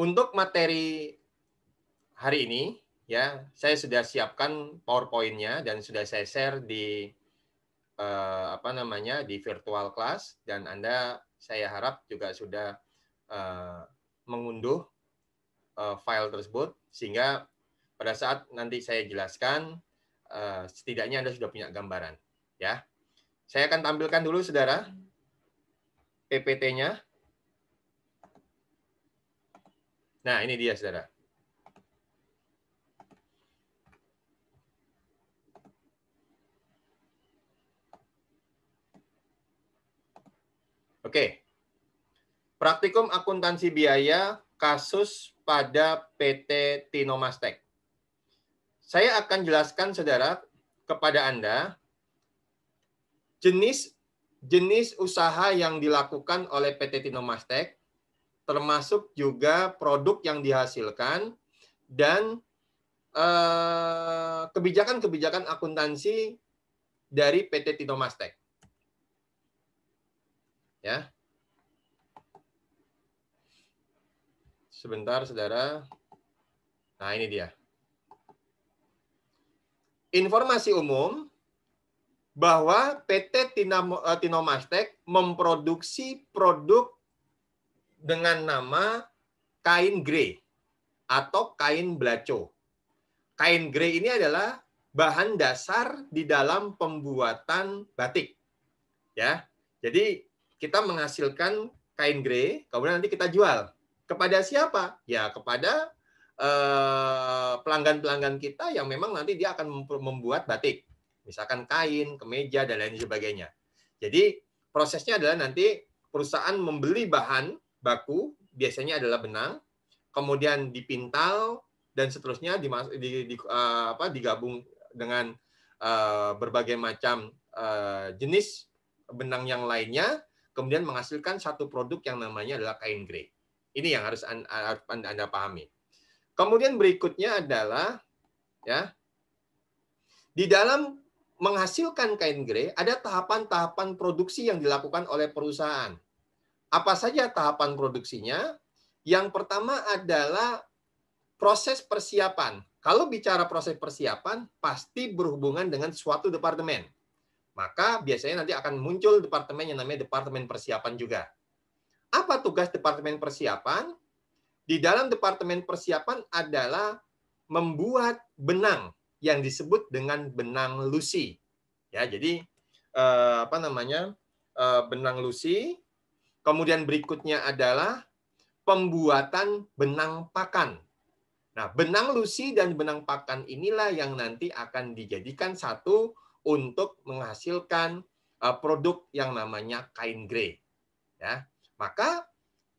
Untuk materi hari ini, ya, saya sudah siapkan PowerPointnya dan sudah saya share di eh, apa namanya di virtual class dan Anda saya harap juga sudah eh, mengunduh eh, file tersebut sehingga pada saat nanti saya jelaskan eh, setidaknya Anda sudah punya gambaran, ya. Saya akan tampilkan dulu saudara PPT-nya. Nah, ini dia, saudara. Oke. Praktikum akuntansi biaya kasus pada PT Tinomastek. Saya akan jelaskan saudara kepada Anda jenis jenis usaha yang dilakukan oleh PT Tinomastek termasuk juga produk yang dihasilkan dan eh, kebijakan-kebijakan eh, akuntansi dari PT Tino Mastek. Ya. Sebentar, Saudara. Nah, ini dia. Informasi umum bahwa PT eh, Tino Mastek memproduksi produk dengan nama kain grey atau kain belaco. Kain grey ini adalah bahan dasar di dalam pembuatan batik. Ya. Jadi kita menghasilkan kain grey, kemudian nanti kita jual. Kepada siapa? Ya, kepada eh, pelanggan-pelanggan eh, kita yang memang nanti dia akan membuat batik. Misalkan kain, kemeja dan lain sebagainya. Jadi prosesnya adalah nanti perusahaan membeli bahan baku biasanya adalah benang, kemudian dipintal dan seterusnya di, di, di, uh, eh, apa, digabung dengan uh, berbagai macam uh, jenis benang yang lainnya, kemudian menghasilkan satu produk yang namanya adalah kain grey. Ini yang harus anda, anda pahami. Kemudian berikutnya adalah ya di dalam menghasilkan kain grey ada tahapan-tahapan produksi yang dilakukan oleh perusahaan. Apa saja tahapan produksinya? Yang pertama adalah proses persiapan. Kalau bicara proses persiapan, pasti berhubungan dengan suatu departemen. Maka biasanya nanti akan muncul departemen yang namanya departemen persiapan juga. Apa tugas departemen persiapan? Di dalam departemen persiapan adalah membuat benang yang disebut dengan benang lusi. Ya, jadi eh, apa namanya? Eh, benang lusi Kemudian berikutnya adalah pembuatan benang pakan. Nah, benang lusi dan benang pakan inilah yang nanti akan dijadikan satu untuk menghasilkan eh, produk yang namanya kain grey. Ya, maka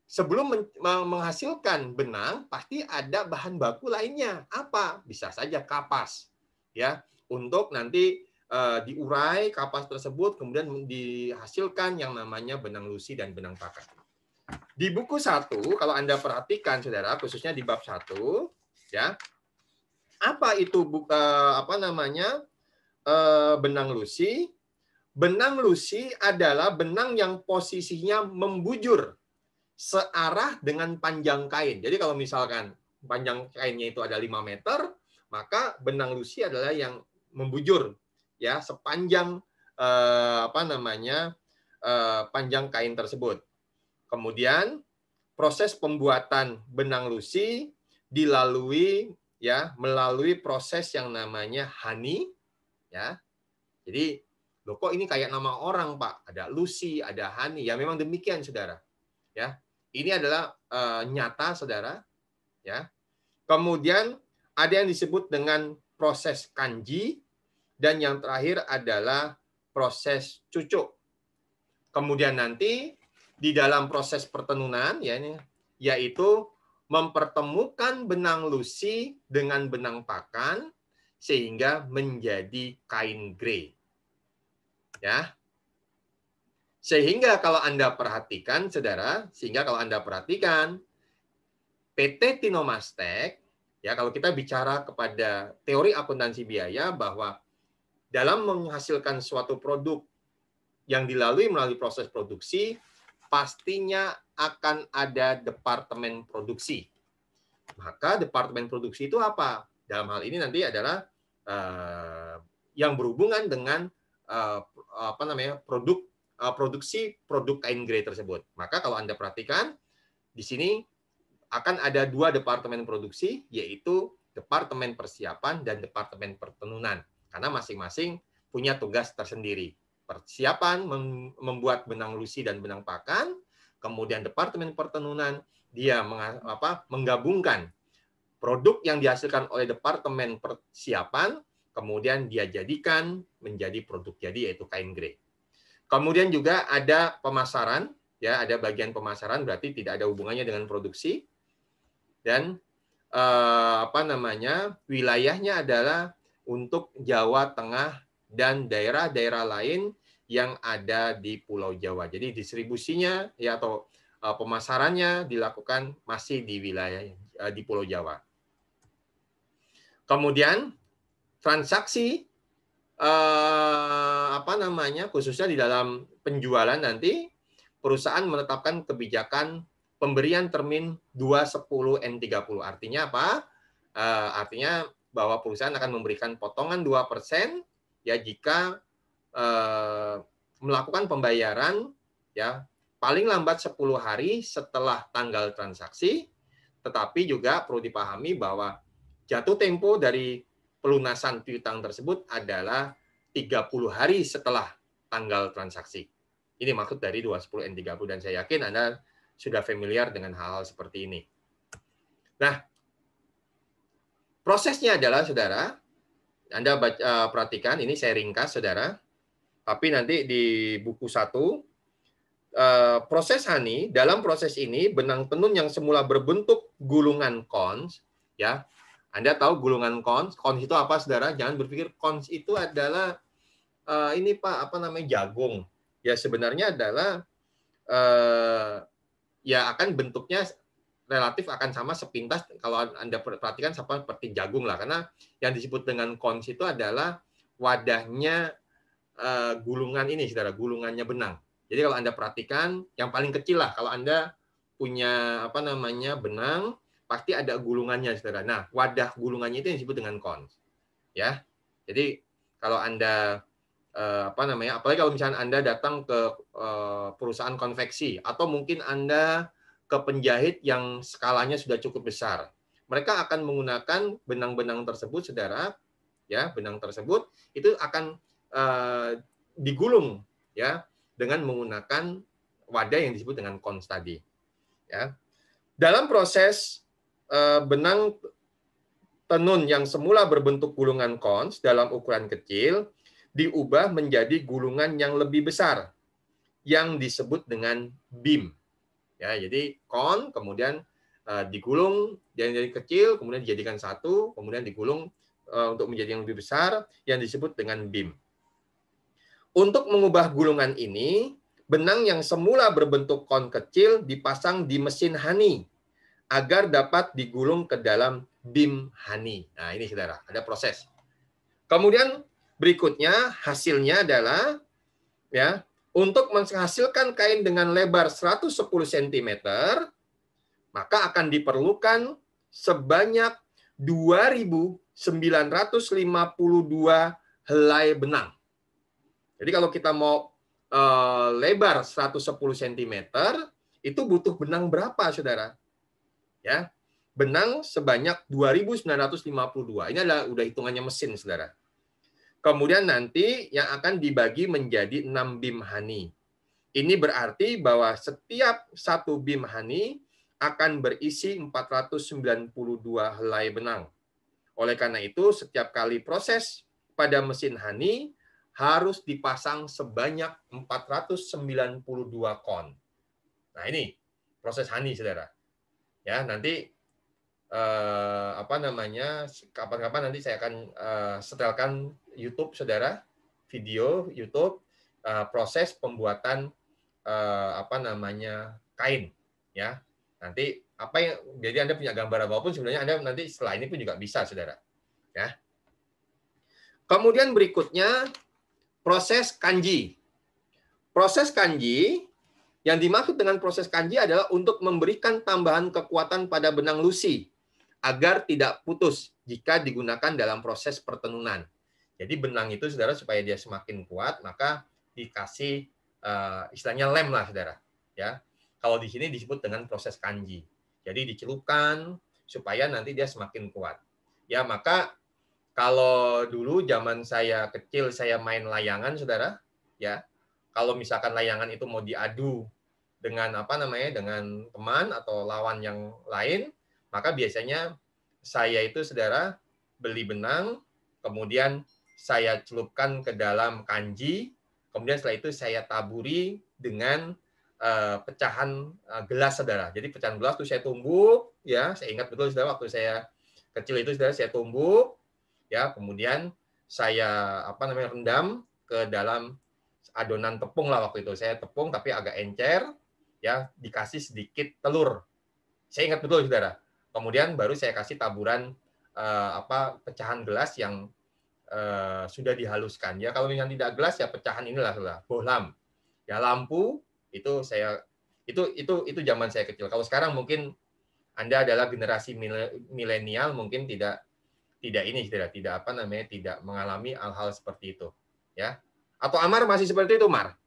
sebelum menghasilkan benang pasti ada bahan baku lainnya. Apa? Bisa saja kapas. Ya, untuk nanti Eh, diurai kapas tersebut kemudian dihasilkan yang namanya benang lusi dan benang pakan. Di buku satu, kalau Anda perhatikan Saudara, khususnya di bab satu, ya. Apa itu buka, eh, apa namanya? Eh, benang lusi? Benang lusi adalah benang yang posisinya membujur searah dengan panjang kain. Jadi kalau misalkan panjang kainnya itu ada 5 meter, maka benang lusi adalah yang membujur ya sepanjang eh, apa namanya eh, panjang kain tersebut. Kemudian proses pembuatan benang lusi dilalui ya melalui proses yang namanya hani ya. Jadi loh kok ini kayak nama orang pak ada Lucy ada Hani ya memang demikian saudara ya ini adalah e, nyata saudara ya kemudian ada yang disebut dengan proses kanji dan yang terakhir adalah proses cucuk. Kemudian nanti di dalam proses pertenunan ya yaitu mempertemukan benang lusi dengan benang pakan sehingga menjadi kain grey. Ya. Sehingga kalau Anda perhatikan Saudara, sehingga kalau Anda perhatikan PT Tinomastek ya kalau kita bicara kepada teori akuntansi biaya bahwa dalam menghasilkan suatu produk yang dilalui melalui proses produksi, pastinya akan ada departemen produksi. Maka departemen produksi itu apa? Dalam hal ini nanti adalah eh, yang berhubungan dengan eh, apa namanya produk eh, produksi produk kain grey tersebut. Maka kalau anda perhatikan di sini akan ada dua departemen produksi yaitu departemen persiapan dan departemen pertenunan. Karena masing-masing punya tugas tersendiri. Persiapan membuat benang lusi dan benang pakan, kemudian Departemen Pertenunan dia meng, apa, menggabungkan produk yang dihasilkan oleh Departemen Persiapan, kemudian dia jadikan menjadi produk jadi yaitu kain grey. Kemudian juga ada pemasaran, ya ada bagian pemasaran berarti tidak ada hubungannya dengan produksi dan eh, apa namanya wilayahnya adalah untuk Jawa Tengah dan daerah-daerah lain yang ada di Pulau Jawa. Jadi distribusinya ya atau e, pemasarannya dilakukan masih di wilayah e, di Pulau Jawa. Kemudian transaksi e, apa namanya khususnya di dalam penjualan nanti perusahaan menetapkan kebijakan pemberian termin 210 sepuluh N30. Artinya apa? artinya bahwa perusahaan akan memberikan potongan 2% ya jika eh, melakukan pembayaran ya paling lambat 10 hari setelah tanggal transaksi tetapi juga perlu dipahami bahwa jatuh tempo dari pelunasan piutang tersebut adalah 30 hari setelah tanggal transaksi. Ini maksud dari 210 N30 dan saya yakin Anda sudah familiar dengan hal-hal seperti ini. Nah, Prosesnya adalah, saudara, Anda baca, eh, perhatikan, ini saya ringkas, saudara. Tapi nanti di buku satu, eh, proses Hani, dalam proses ini, benang tenun yang semula berbentuk gulungan kons, ya, Anda tahu gulungan kons, kons itu apa, saudara? Jangan berpikir kons itu adalah, uh, ini Pak, apa namanya, jagung. Ya, sebenarnya adalah, uh, ya akan bentuknya relatif akan sama sepintas kalau Anda perhatikan sama seperti jagung lah karena yang disebut dengan kons itu adalah wadahnya eh, gulungan ini Saudara, gulungannya benang. Jadi kalau Anda perhatikan yang paling kecil lah kalau Anda punya apa namanya benang pasti ada gulungannya Saudara. Nah, wadah gulungannya itu yang disebut dengan kons. Ya. Jadi kalau Anda eh, apa namanya apalagi kalau misalnya Anda datang ke eh, perusahaan konveksi atau mungkin Anda ke penjahit yang skalanya sudah cukup besar. Mereka akan menggunakan benang-benang tersebut, saudara, ya benang tersebut itu akan uh, digulung ya dengan menggunakan wadah yang disebut dengan kons tadi. Ya. Dalam proses uh, benang tenun yang semula berbentuk gulungan kons dalam ukuran kecil diubah menjadi gulungan yang lebih besar yang disebut dengan bim Ya, jadi kon kemudian uh, digulung yang dari kecil kemudian dijadikan satu, kemudian digulung uh, untuk menjadi yang lebih besar yang disebut dengan bim. Untuk mengubah gulungan ini, benang yang semula berbentuk kon kecil dipasang di mesin hani agar dapat digulung ke dalam bim hani. Nah, ini Saudara, ada proses. Kemudian berikutnya hasilnya adalah ya untuk menghasilkan kain dengan lebar 110 cm, maka akan diperlukan sebanyak 2.952 helai benang. Jadi kalau kita mau eh, lebar 110 cm, itu butuh benang berapa, Saudara? Ya. Benang sebanyak 2.952. Ini adalah udah hitungannya mesin, Saudara. Kemudian nanti yang akan dibagi menjadi enam bimhani. Ini berarti bahwa setiap satu bimhani akan berisi 492 helai benang. Oleh karena itu, setiap kali proses pada mesin hani harus dipasang sebanyak 492 kon. Nah ini proses hani, saudara. Ya nanti uh, apa namanya kapan-kapan nanti saya akan uh, setelkan YouTube saudara video YouTube uh, proses pembuatan uh, apa namanya kain ya nanti apa yang jadi anda punya gambar apapun sebenarnya anda nanti setelah ini pun juga bisa saudara ya kemudian berikutnya proses kanji proses kanji yang dimaksud dengan proses kanji adalah untuk memberikan tambahan kekuatan pada benang lusi agar tidak putus jika digunakan dalam proses pertenunan. Jadi benang itu saudara supaya dia semakin kuat maka dikasih uh, istilahnya lem lah saudara. Ya, kalau di sini disebut dengan proses kanji. Jadi dicelupkan supaya nanti dia semakin kuat. Ya maka kalau dulu zaman saya kecil saya main layangan saudara, ya kalau misalkan layangan itu mau diadu dengan apa namanya dengan teman atau lawan yang lain, maka biasanya saya itu saudara beli benang, kemudian saya celupkan ke dalam kanji, kemudian setelah itu saya taburi dengan eh, pecahan eh, gelas saudara. Jadi pecahan gelas itu saya tumbuh ya saya ingat betul saudara waktu saya kecil itu saudara saya tumbuh ya kemudian saya apa namanya rendam ke dalam adonan tepung lah waktu itu. Saya tepung tapi agak encer, ya dikasih sedikit telur. Saya ingat betul saudara. Kemudian baru saya kasih taburan eh, apa pecahan gelas yang eh, sudah dihaluskan. Ya kalau yang tidak gelas ya pecahan inilah lah bohlam. Ya lampu itu saya itu itu itu zaman saya kecil. Kalau sekarang mungkin Anda adalah generasi milenial mungkin tidak tidak ini tidak tidak apa namanya tidak mengalami hal-hal seperti itu ya atau Amar masih seperti itu Mar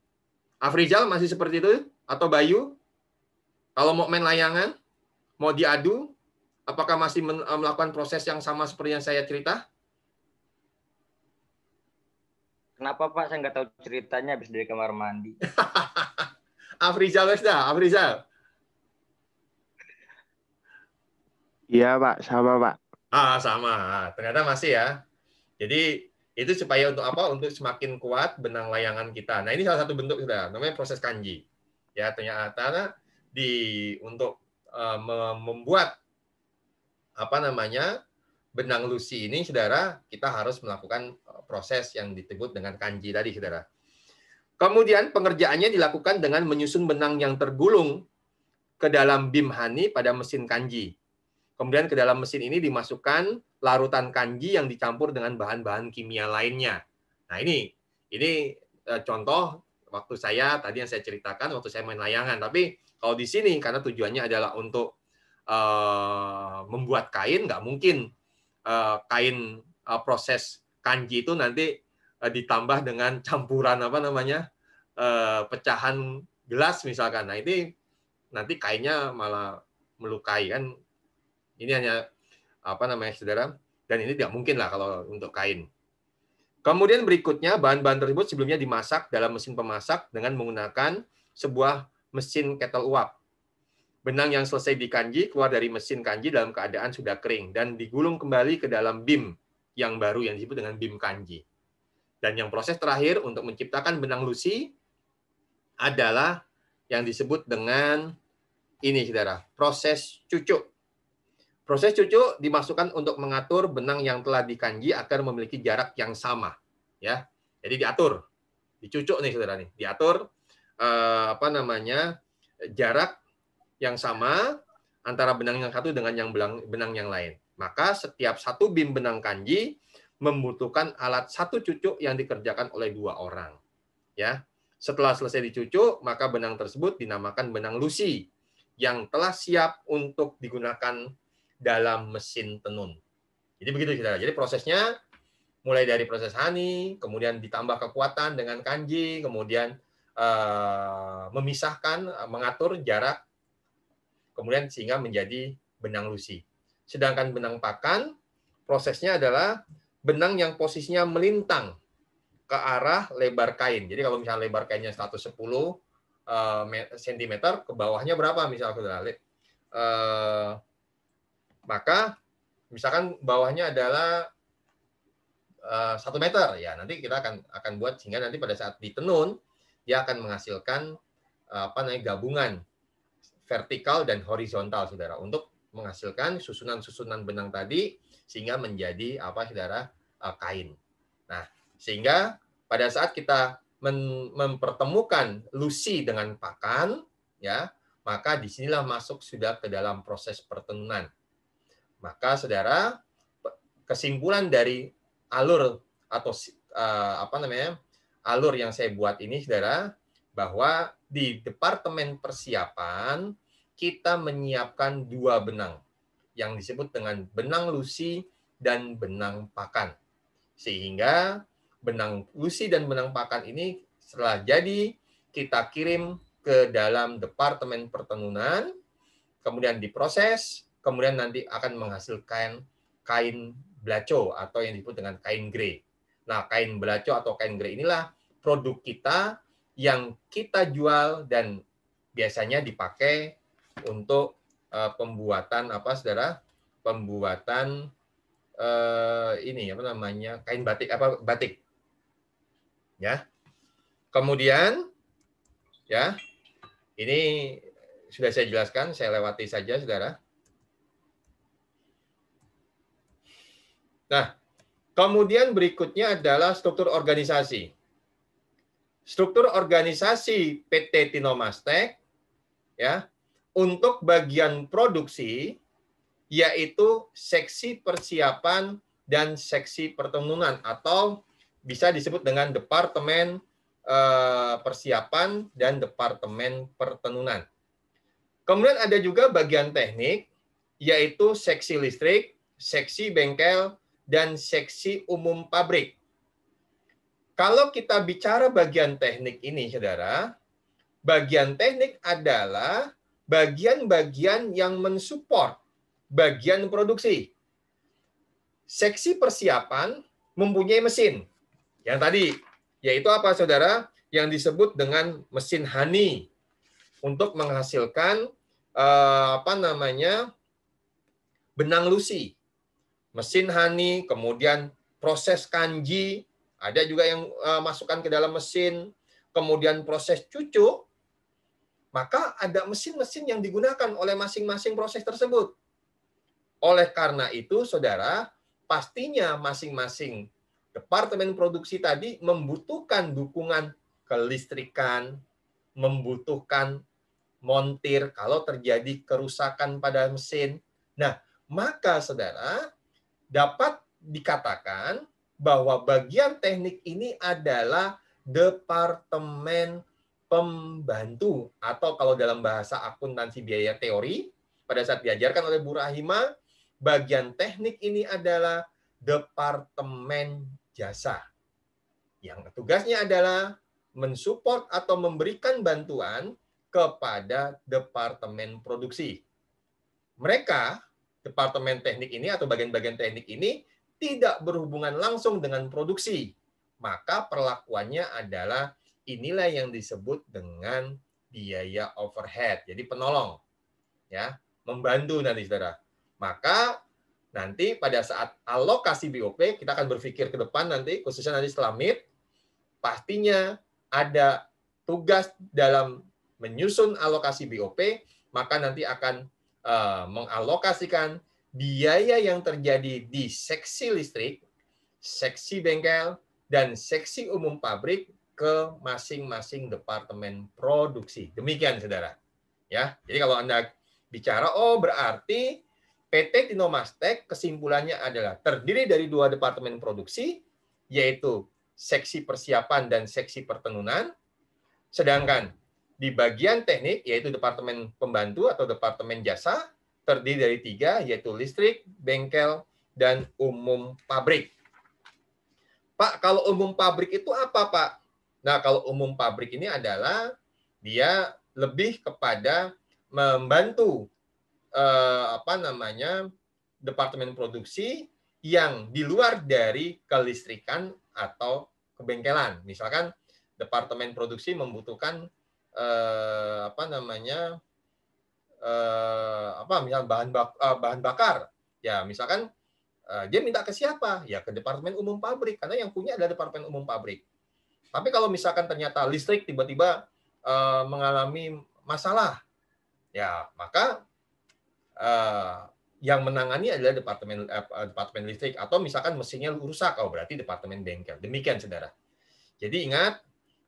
Afrizal masih seperti itu atau Bayu kalau mau main layangan mau diadu Apakah masih eh, melakukan proses yang sama seperti yang saya cerita? Kenapa Pak? Saya nggak tahu ceritanya habis dari kamar mandi. Afrizal wes dah, Afrizal. Iya Pak, sama Pak. Ah sama, ternyata masih ya. Jadi itu supaya untuk apa? Untuk semakin kuat benang layangan kita. Nah ini salah satu bentuk sudah, namanya proses kanji. Ya ternyata di untuk eh, membuat apa namanya benang lusi ini, saudara, kita harus melakukan eh, proses yang disebut dengan kanji tadi, saudara. Kemudian pengerjaannya dilakukan dengan menyusun benang yang tergulung ke dalam bimhani pada mesin kanji. Kemudian ke dalam mesin ini dimasukkan larutan kanji yang dicampur dengan bahan-bahan kimia lainnya. Nah ini, ini eh, contoh waktu saya tadi yang saya ceritakan waktu saya main layangan. Tapi kalau di sini karena tujuannya adalah untuk Eh, membuat kain nggak mungkin eh, kain eh, proses kanji itu nanti ditambah dengan campuran apa namanya pecahan gelas misalkan nah ini nanti kainnya malah melukai kan ini hanya apa namanya saudara dan ini tidak mungkin lah kalau untuk kain kemudian berikutnya bahan-bahan tersebut sebelumnya dimasak dalam mesin pemasak dengan menggunakan sebuah mesin kettle uap Benang yang selesai dikanji keluar dari mesin kanji dalam keadaan sudah kering dan digulung kembali ke dalam bim yang baru yang disebut dengan bim kanji. Dan yang proses terakhir untuk menciptakan benang lusi adalah yang disebut dengan ini saudara, proses cucuk. Proses cucuk dimasukkan untuk mengatur benang yang telah dikanji agar memiliki jarak yang sama, ya. Jadi diatur, dicucuk nih saudara nih, diatur eh, apa namanya jarak yang sama antara benang yang satu dengan yang benang, yang lain. Maka setiap satu bim benang kanji membutuhkan alat satu cucuk yang dikerjakan oleh dua orang. Ya, setelah selesai dicucuk, maka benang tersebut dinamakan benang lusi yang telah siap untuk digunakan dalam mesin tenun. Jadi begitu kita. Jadi prosesnya mulai dari proses hani, kemudian ditambah kekuatan dengan kanji, kemudian eh, memisahkan, eh, mengatur jarak kemudian sehingga menjadi benang lusi. Sedangkan benang pakan prosesnya adalah benang yang posisinya melintang ke arah lebar kain. Jadi kalau misalnya lebar kainnya 110 cm, eh, ke bawahnya berapa misalnya saudara? Eh, maka misalkan bawahnya adalah 1 eh, meter ya nanti kita akan akan buat sehingga nanti pada saat ditenun dia akan menghasilkan apa namanya gabungan vertikal dan horizontal, saudara, untuk menghasilkan susunan-susunan benang tadi sehingga menjadi apa, saudara, eh, kain. Nah, sehingga pada saat kita mempertemukan lusi dengan pakan, ya, maka disinilah masuk sudah ke dalam proses pertenunan. Maka, saudara, kesimpulan dari alur atau eh, apa namanya alur yang saya buat ini, saudara, bahwa di Departemen Persiapan kita menyiapkan dua benang yang disebut dengan benang lusi dan benang pakan. Sehingga benang lusi dan benang pakan ini setelah jadi kita kirim ke dalam Departemen Pertenunan, kemudian diproses, kemudian nanti akan menghasilkan kain belaco atau yang disebut dengan kain grey. Nah, kain belaco atau kain grey inilah produk kita yang kita jual dan biasanya dipakai untuk uh, pembuatan apa saudara pembuatan uh, ini apa namanya kain batik apa batik ya kemudian ya ini sudah saya jelaskan saya lewati saja saudara nah kemudian berikutnya adalah struktur organisasi struktur organisasi PT Tinomastek ya untuk bagian produksi yaitu seksi persiapan dan seksi pertenunan atau bisa disebut dengan departemen eh, persiapan dan departemen pertenunan. Kemudian ada juga bagian teknik yaitu seksi listrik, seksi bengkel dan seksi umum pabrik. Kalau kita bicara bagian teknik ini, saudara, bagian teknik adalah bagian-bagian yang mensupport bagian produksi. Seksi persiapan mempunyai mesin. Yang tadi, yaitu apa saudara? Yang disebut dengan mesin honey untuk menghasilkan eh, apa namanya benang lusi. Mesin honey, kemudian proses kanji, ada juga yang eh, masukkan ke dalam mesin, kemudian proses cucuk, maka ada mesin-mesin yang digunakan oleh masing-masing proses tersebut. Oleh karena itu, saudara, pastinya masing-masing departemen produksi tadi membutuhkan dukungan kelistrikan, membutuhkan montir kalau terjadi kerusakan pada mesin. Nah, maka saudara dapat dikatakan bahwa bagian teknik ini adalah departemen pembantu atau kalau dalam bahasa akuntansi biaya teori pada saat diajarkan oleh Bu Rahima bagian teknik ini adalah departemen jasa yang tugasnya adalah mensupport atau memberikan bantuan kepada departemen produksi. Mereka, departemen teknik ini atau bagian-bagian teknik ini tidak berhubungan langsung dengan produksi, maka perlakuannya adalah inilah yang disebut dengan biaya overhead. Jadi penolong ya, membantu nanti Saudara. Maka nanti pada saat alokasi BOP kita akan berpikir ke depan nanti khususnya nanti setelah meet pastinya ada tugas dalam menyusun alokasi BOP maka nanti akan eh, mengalokasikan biaya yang terjadi di seksi listrik, seksi bengkel, dan seksi umum pabrik ke masing-masing departemen produksi. Demikian, saudara. Ya, jadi kalau anda bicara, oh berarti PT Tinomastek kesimpulannya adalah terdiri dari dua departemen produksi, yaitu seksi persiapan dan seksi pertenunan. Sedangkan di bagian teknik, yaitu departemen pembantu atau departemen jasa, terdiri dari tiga, yaitu listrik, bengkel, dan umum pabrik. Pak, kalau umum pabrik itu apa, Pak? Nah, kalau umum pabrik ini adalah dia lebih kepada membantu eh, apa namanya departemen produksi yang di luar dari kelistrikan atau kebengkelan. Misalkan departemen produksi membutuhkan eh, apa namanya Eh, apa misalnya bahan bak, eh, bahan bakar ya misalkan eh, dia minta ke siapa ya ke departemen umum pabrik karena yang punya adalah departemen umum pabrik tapi kalau misalkan ternyata listrik tiba-tiba eh, mengalami masalah ya maka eh, yang menangani adalah departemen eh, departemen listrik atau misalkan mesinnya rusak oh berarti departemen bengkel demikian saudara jadi ingat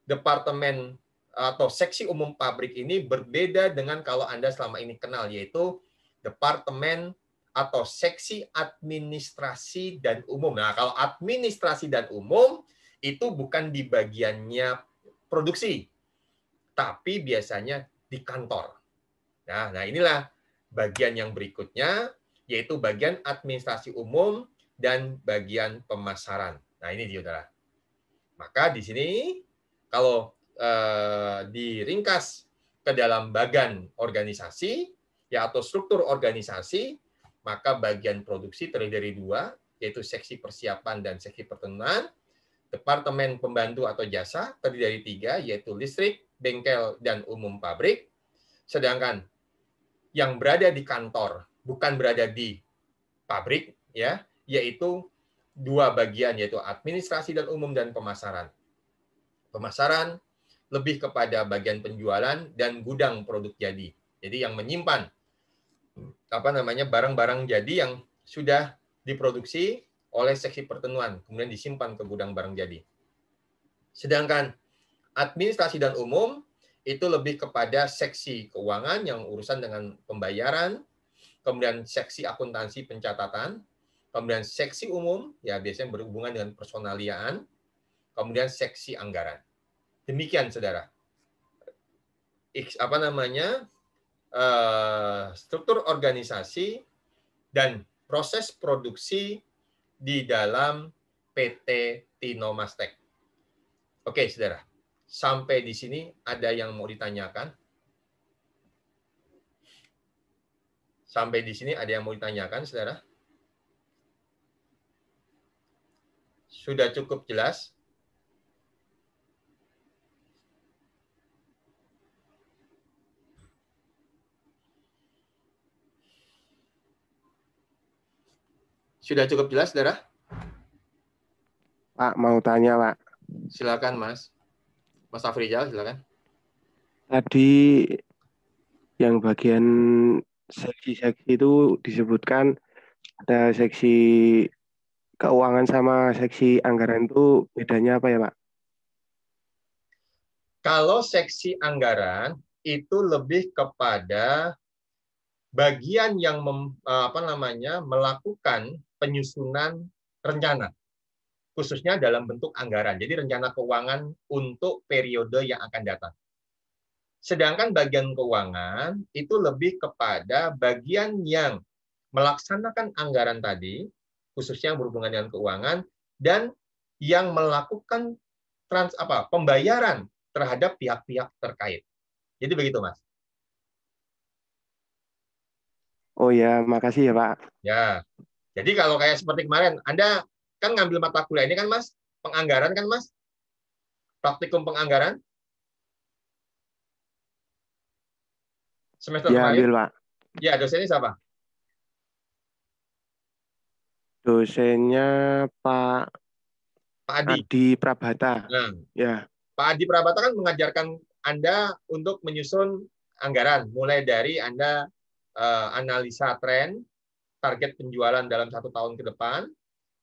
departemen atau seksi umum pabrik ini berbeda dengan kalau Anda selama ini kenal, yaitu departemen atau seksi administrasi dan umum. Nah, kalau administrasi dan umum itu bukan di bagiannya produksi, tapi biasanya di kantor. Nah, nah inilah bagian yang berikutnya, yaitu bagian administrasi umum dan bagian pemasaran. Nah, ini dia, saudara. Maka di sini, kalau Eh, diringkas ke dalam bagan organisasi ya atau struktur organisasi, maka bagian produksi terdiri dari dua, yaitu seksi persiapan dan seksi pertenan Departemen pembantu atau jasa terdiri dari tiga, yaitu listrik, bengkel, dan umum pabrik. Sedangkan yang berada di kantor, bukan berada di pabrik, ya, yaitu dua bagian, yaitu administrasi dan umum dan pemasaran. Pemasaran lebih kepada bagian penjualan dan gudang produk jadi. Jadi yang menyimpan apa namanya barang-barang jadi yang sudah diproduksi oleh seksi pertenuan kemudian disimpan ke gudang barang jadi. Sedangkan administrasi dan umum itu lebih kepada seksi keuangan yang urusan dengan pembayaran, kemudian seksi akuntansi pencatatan, kemudian seksi umum ya biasanya berhubungan dengan personaliaan, kemudian seksi anggaran. Demikian saudara. X, Apa namanya? Eh, struktur organisasi dan proses produksi di dalam PT Tinomastek. Mastek. Oke, saudara. Sampai di sini ada yang mau ditanyakan? Sampai di sini ada yang mau ditanyakan, saudara? Sudah cukup jelas? Sudah cukup jelas, Darah? Pak, mau tanya, Pak. Silakan, Mas. Mas Afrijal, silakan. Tadi yang bagian seksi-seksi itu disebutkan ada seksi keuangan sama seksi anggaran itu bedanya apa ya, Pak? Kalau seksi anggaran itu lebih kepada bagian yang mem, eh, apa namanya melakukan penyusunan rencana khususnya dalam bentuk anggaran. Jadi rencana keuangan untuk periode yang akan datang. Sedangkan bagian keuangan itu lebih kepada bagian yang melaksanakan anggaran tadi, khususnya yang berhubungan dengan keuangan dan yang melakukan trans apa pembayaran terhadap pihak-pihak terkait. Jadi begitu, Mas. Oh ya, makasih ya Pak. Ya, jadi kalau kayak seperti kemarin, Anda kan ngambil mata kuliah ini kan Mas, penganggaran kan Mas, praktikum penganggaran. Semester ya, Ambil, Pak. Ya, dosennya siapa? Dosennya Pak Pak Adi, Adi Prabata. Nah, ya. Pak Adi Prabata kan mengajarkan Anda untuk menyusun anggaran mulai dari Anda Eh, analisa tren, target penjualan dalam satu tahun ke depan.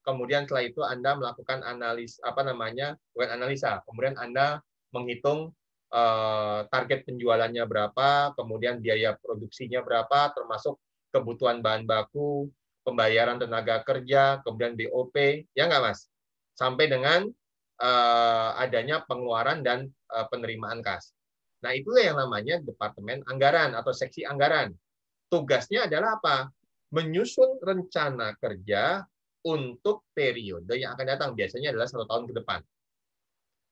Kemudian setelah itu Anda melakukan analis apa namanya bukan analisa, kemudian Anda menghitung uh, target penjualannya berapa, kemudian biaya produksinya berapa, termasuk kebutuhan bahan baku, pembayaran tenaga kerja, kemudian BOP, ya nggak mas? Sampai dengan uh, adanya pengeluaran dan uh, penerimaan kas. Nah itulah yang namanya departemen anggaran atau seksi anggaran Tugasnya adalah apa? Menyusun rencana kerja untuk periode yang akan datang. Biasanya adalah satu tahun ke depan.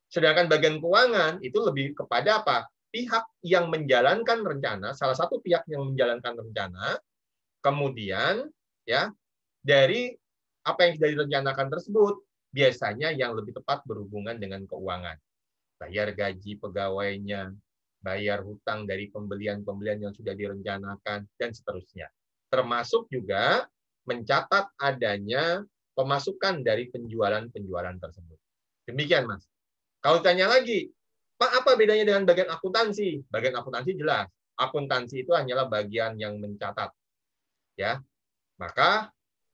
Sedangkan bagian keuangan itu lebih kepada apa? Pihak yang menjalankan rencana, salah satu pihak yang menjalankan rencana, kemudian ya dari apa yang sudah direncanakan tersebut biasanya yang lebih tepat berhubungan dengan keuangan. Bayar gaji pegawainya, bayar hutang dari pembelian-pembelian yang sudah direncanakan, dan seterusnya. Termasuk juga mencatat adanya pemasukan dari penjualan-penjualan tersebut. Demikian, Mas. Kalau tanya lagi, Pak, apa bedanya dengan bagian akuntansi? Bagian akuntansi jelas. Akuntansi itu hanyalah bagian yang mencatat. Ya. Maka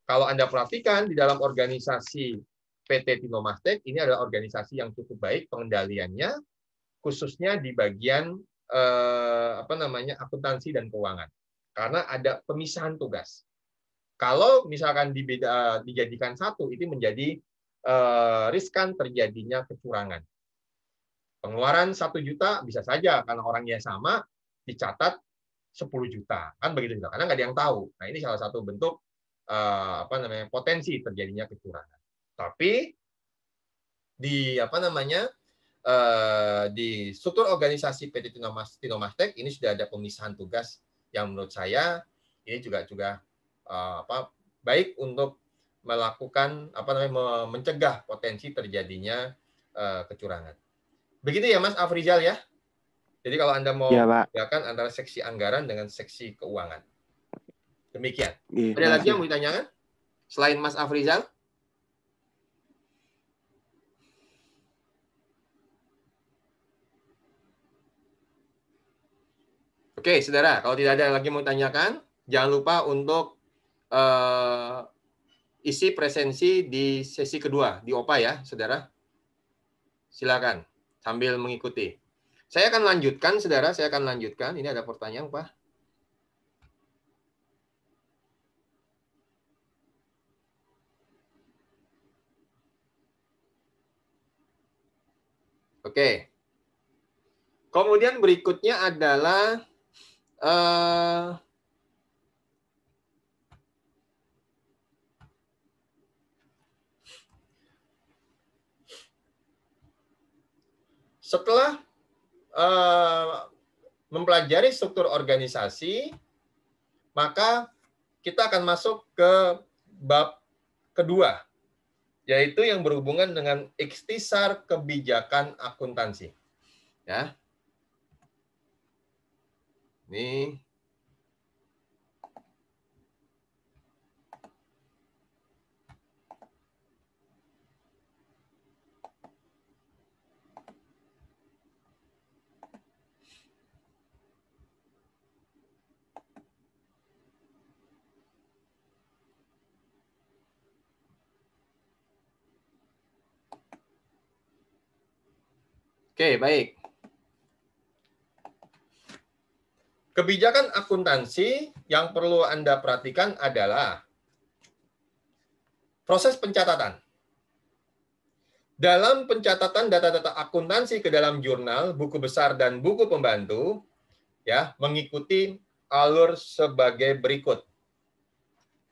kalau Anda perhatikan di dalam organisasi PT Tinomastek ini adalah organisasi yang cukup baik pengendaliannya, khususnya di bagian eh, apa namanya akuntansi dan keuangan karena ada pemisahan tugas. Kalau misalkan dibeda, dijadikan satu itu menjadi eh, riskan terjadinya kecurangan. Pengeluaran satu juta bisa saja karena orangnya sama dicatat 10 juta kan begitu juga karena nggak ada yang tahu. Nah ini salah satu bentuk eh, apa namanya potensi terjadinya kecurangan. Tapi di apa namanya Eh, di struktur organisasi PT Tinomas, Tinomastek ini sudah ada pemisahan tugas yang menurut saya ini juga juga eh, apa baik untuk melakukan apa namanya mencegah potensi terjadinya eh, kecurangan. Begitu ya Mas Afrizal ya. Jadi kalau Anda mau ya, antara seksi anggaran dengan seksi keuangan. Demikian. Ya, Ada lagi yang mau ditanyakan? Selain Mas Afrizal? Oke, saudara, kalau tidak ada lagi mau tanyakan, jangan lupa untuk uh, isi presensi di sesi kedua di OPA ya, saudara. Silakan sambil mengikuti. Saya akan lanjutkan, saudara. Saya akan lanjutkan. Ini ada pertanyaan, Pak. Oke. Kemudian berikutnya adalah Eh, setelah uh, mempelajari struktur organisasi, maka kita akan masuk ke bab kedua, yaitu yang berhubungan dengan ikhtisar kebijakan akuntansi. Ya. Ini Oke, okay, baik. Kebijakan akuntansi yang perlu Anda perhatikan adalah proses pencatatan. Dalam pencatatan data-data akuntansi ke dalam jurnal, buku besar dan buku pembantu, ya, mengikuti alur sebagai berikut.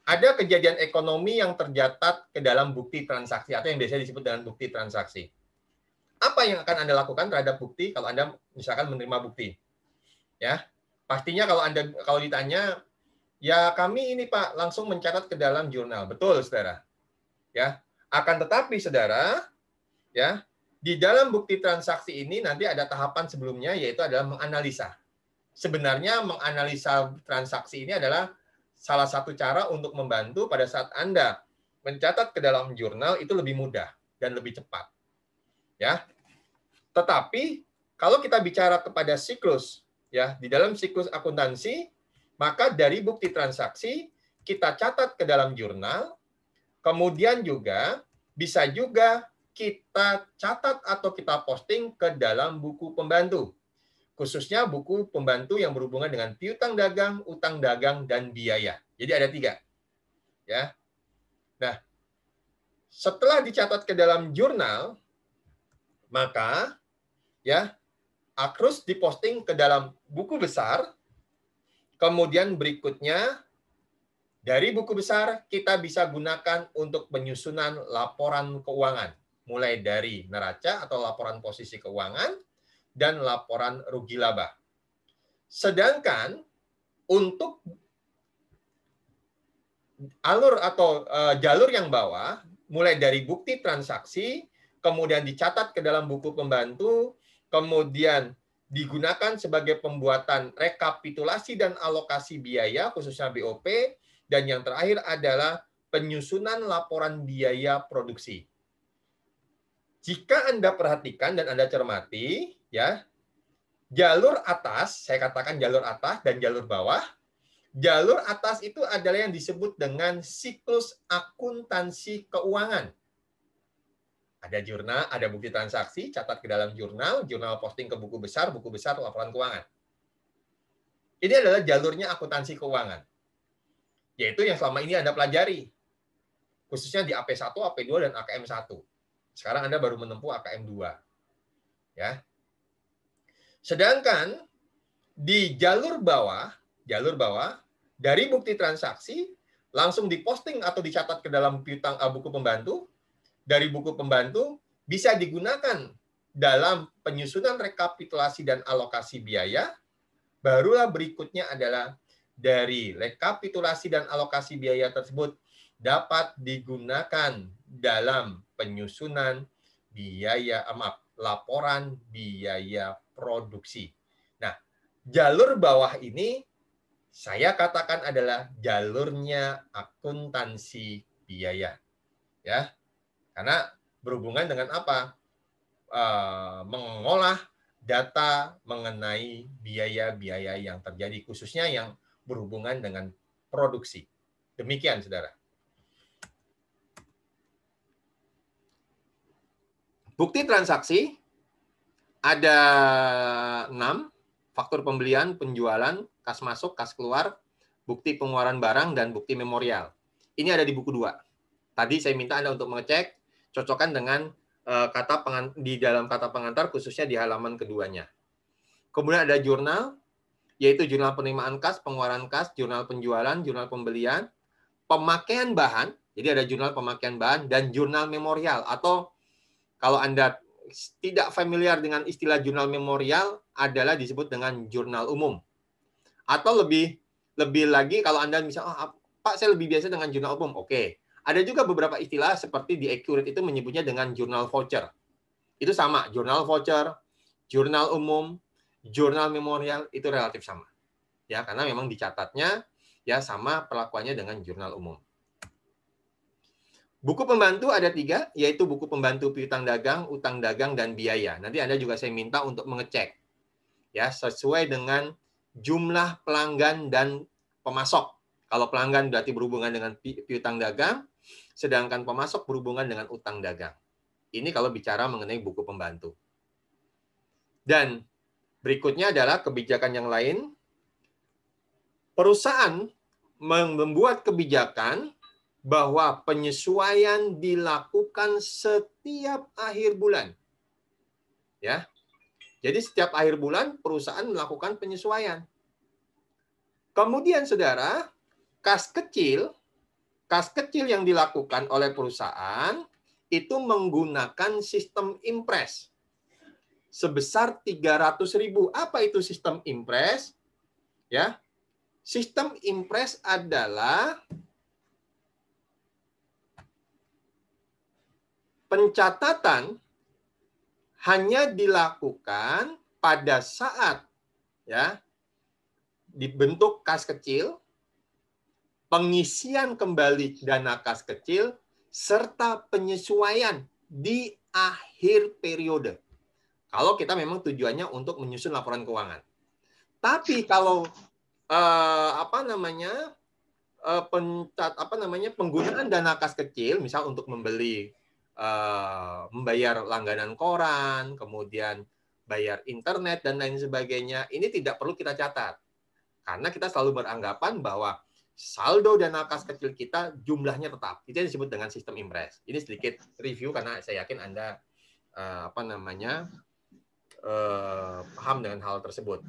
Ada kejadian ekonomi yang tercatat ke dalam bukti transaksi atau yang biasa disebut dengan bukti transaksi. Apa yang akan Anda lakukan terhadap bukti kalau Anda misalkan menerima bukti? Ya. Pastinya kalau Anda kalau ditanya, ya kami ini Pak langsung mencatat ke dalam jurnal. Betul, Saudara. Ya. Akan tetapi Saudara, ya, di dalam bukti transaksi ini nanti ada tahapan sebelumnya yaitu adalah menganalisa. Sebenarnya menganalisa transaksi ini adalah salah satu cara untuk membantu pada saat Anda mencatat ke dalam jurnal itu lebih mudah dan lebih cepat. Ya. Tetapi kalau kita bicara kepada siklus ya di dalam siklus akuntansi maka dari bukti transaksi kita catat ke dalam jurnal kemudian juga bisa juga kita catat atau kita posting ke dalam buku pembantu khususnya buku pembantu yang berhubungan dengan piutang dagang utang dagang dan biaya jadi ada tiga ya nah setelah dicatat ke dalam jurnal maka ya Akrus ah, diposting ke dalam buku besar. Kemudian berikutnya dari buku besar kita bisa gunakan untuk penyusunan laporan keuangan, mulai dari neraca atau laporan posisi keuangan dan laporan rugi laba. Sedangkan untuk alur atau eh, jalur yang bawah mulai dari bukti transaksi kemudian dicatat ke dalam buku pembantu kemudian digunakan sebagai pembuatan rekapitulasi dan alokasi biaya khususnya BOP dan yang terakhir adalah penyusunan laporan biaya produksi. Jika Anda perhatikan dan Anda cermati ya, jalur atas, saya katakan jalur atas dan jalur bawah. Jalur atas itu adalah yang disebut dengan siklus akuntansi keuangan. Ada jurnal, ada bukti transaksi, catat ke dalam jurnal, jurnal posting ke buku besar, buku besar laporan keuangan. Ini adalah jalurnya akuntansi keuangan. Yaitu yang selama ini Anda pelajari. Khususnya di AP1, AP2, dan AKM1. Sekarang Anda baru menempuh AKM2. Ya. Sedangkan di jalur bawah, jalur bawah dari bukti transaksi langsung diposting atau dicatat ke dalam piutang eh, buku pembantu dari buku pembantu bisa digunakan dalam penyusunan rekapitulasi dan alokasi biaya. Barulah berikutnya adalah dari rekapitulasi dan alokasi biaya tersebut dapat digunakan dalam penyusunan biaya eh, maaf, laporan biaya produksi. Nah, jalur bawah ini saya katakan adalah jalurnya akuntansi biaya. Ya, karena berhubungan dengan apa? E, mengolah data mengenai biaya-biaya yang terjadi, khususnya yang berhubungan dengan produksi. Demikian, saudara. Bukti transaksi ada enam faktur pembelian, penjualan, kas masuk, kas keluar, bukti pengeluaran barang, dan bukti memorial. Ini ada di buku dua. Tadi saya minta Anda untuk mengecek cocokkan dengan eh, kata di dalam kata pengantar khususnya di halaman keduanya. Kemudian ada jurnal, yaitu jurnal penerimaan kas, pengeluaran kas, jurnal penjualan, jurnal pembelian, pemakaian bahan, jadi ada jurnal pemakaian bahan, dan jurnal memorial. Atau kalau Anda tidak familiar dengan istilah jurnal memorial, adalah disebut dengan jurnal umum. Atau lebih lebih lagi kalau Anda bisa, oh, ah, Pak, saya lebih biasa dengan jurnal umum. Oke, ada juga beberapa istilah seperti di Accurate itu menyebutnya dengan jurnal voucher. Itu sama, jurnal voucher, jurnal umum, jurnal memorial itu relatif sama. Ya, karena memang dicatatnya ya sama perlakuannya dengan jurnal umum. Buku pembantu ada tiga, yaitu buku pembantu piutang dagang, utang dagang, dan biaya. Nanti Anda juga saya minta untuk mengecek ya sesuai dengan jumlah pelanggan dan pemasok. Kalau pelanggan berarti berhubungan dengan piutang dagang, sedangkan pemasok berhubungan dengan utang dagang. Ini kalau bicara mengenai buku pembantu. Dan berikutnya adalah kebijakan yang lain. Perusahaan membuat kebijakan bahwa penyesuaian dilakukan setiap akhir bulan. Ya. Jadi setiap akhir bulan perusahaan melakukan penyesuaian. Kemudian Saudara, kas kecil kas kecil yang dilakukan oleh perusahaan itu menggunakan sistem impres sebesar 300 ribu. Apa itu sistem impres? Ya, sistem impres adalah pencatatan hanya dilakukan pada saat ya dibentuk kas kecil pengisian kembali dana kas kecil, serta penyesuaian di akhir periode. Kalau kita memang tujuannya untuk menyusun laporan keuangan. Tapi kalau eh, apa namanya eh, pencat apa namanya penggunaan dana kas kecil, misal untuk membeli eh, membayar langganan koran, kemudian bayar internet dan lain sebagainya, ini tidak perlu kita catat. Karena kita selalu beranggapan bahwa saldo dana kas kecil kita jumlahnya tetap. Itu yang disebut dengan sistem impres. Ini sedikit review karena saya yakin Anda eh, apa namanya eh, paham dengan hal tersebut.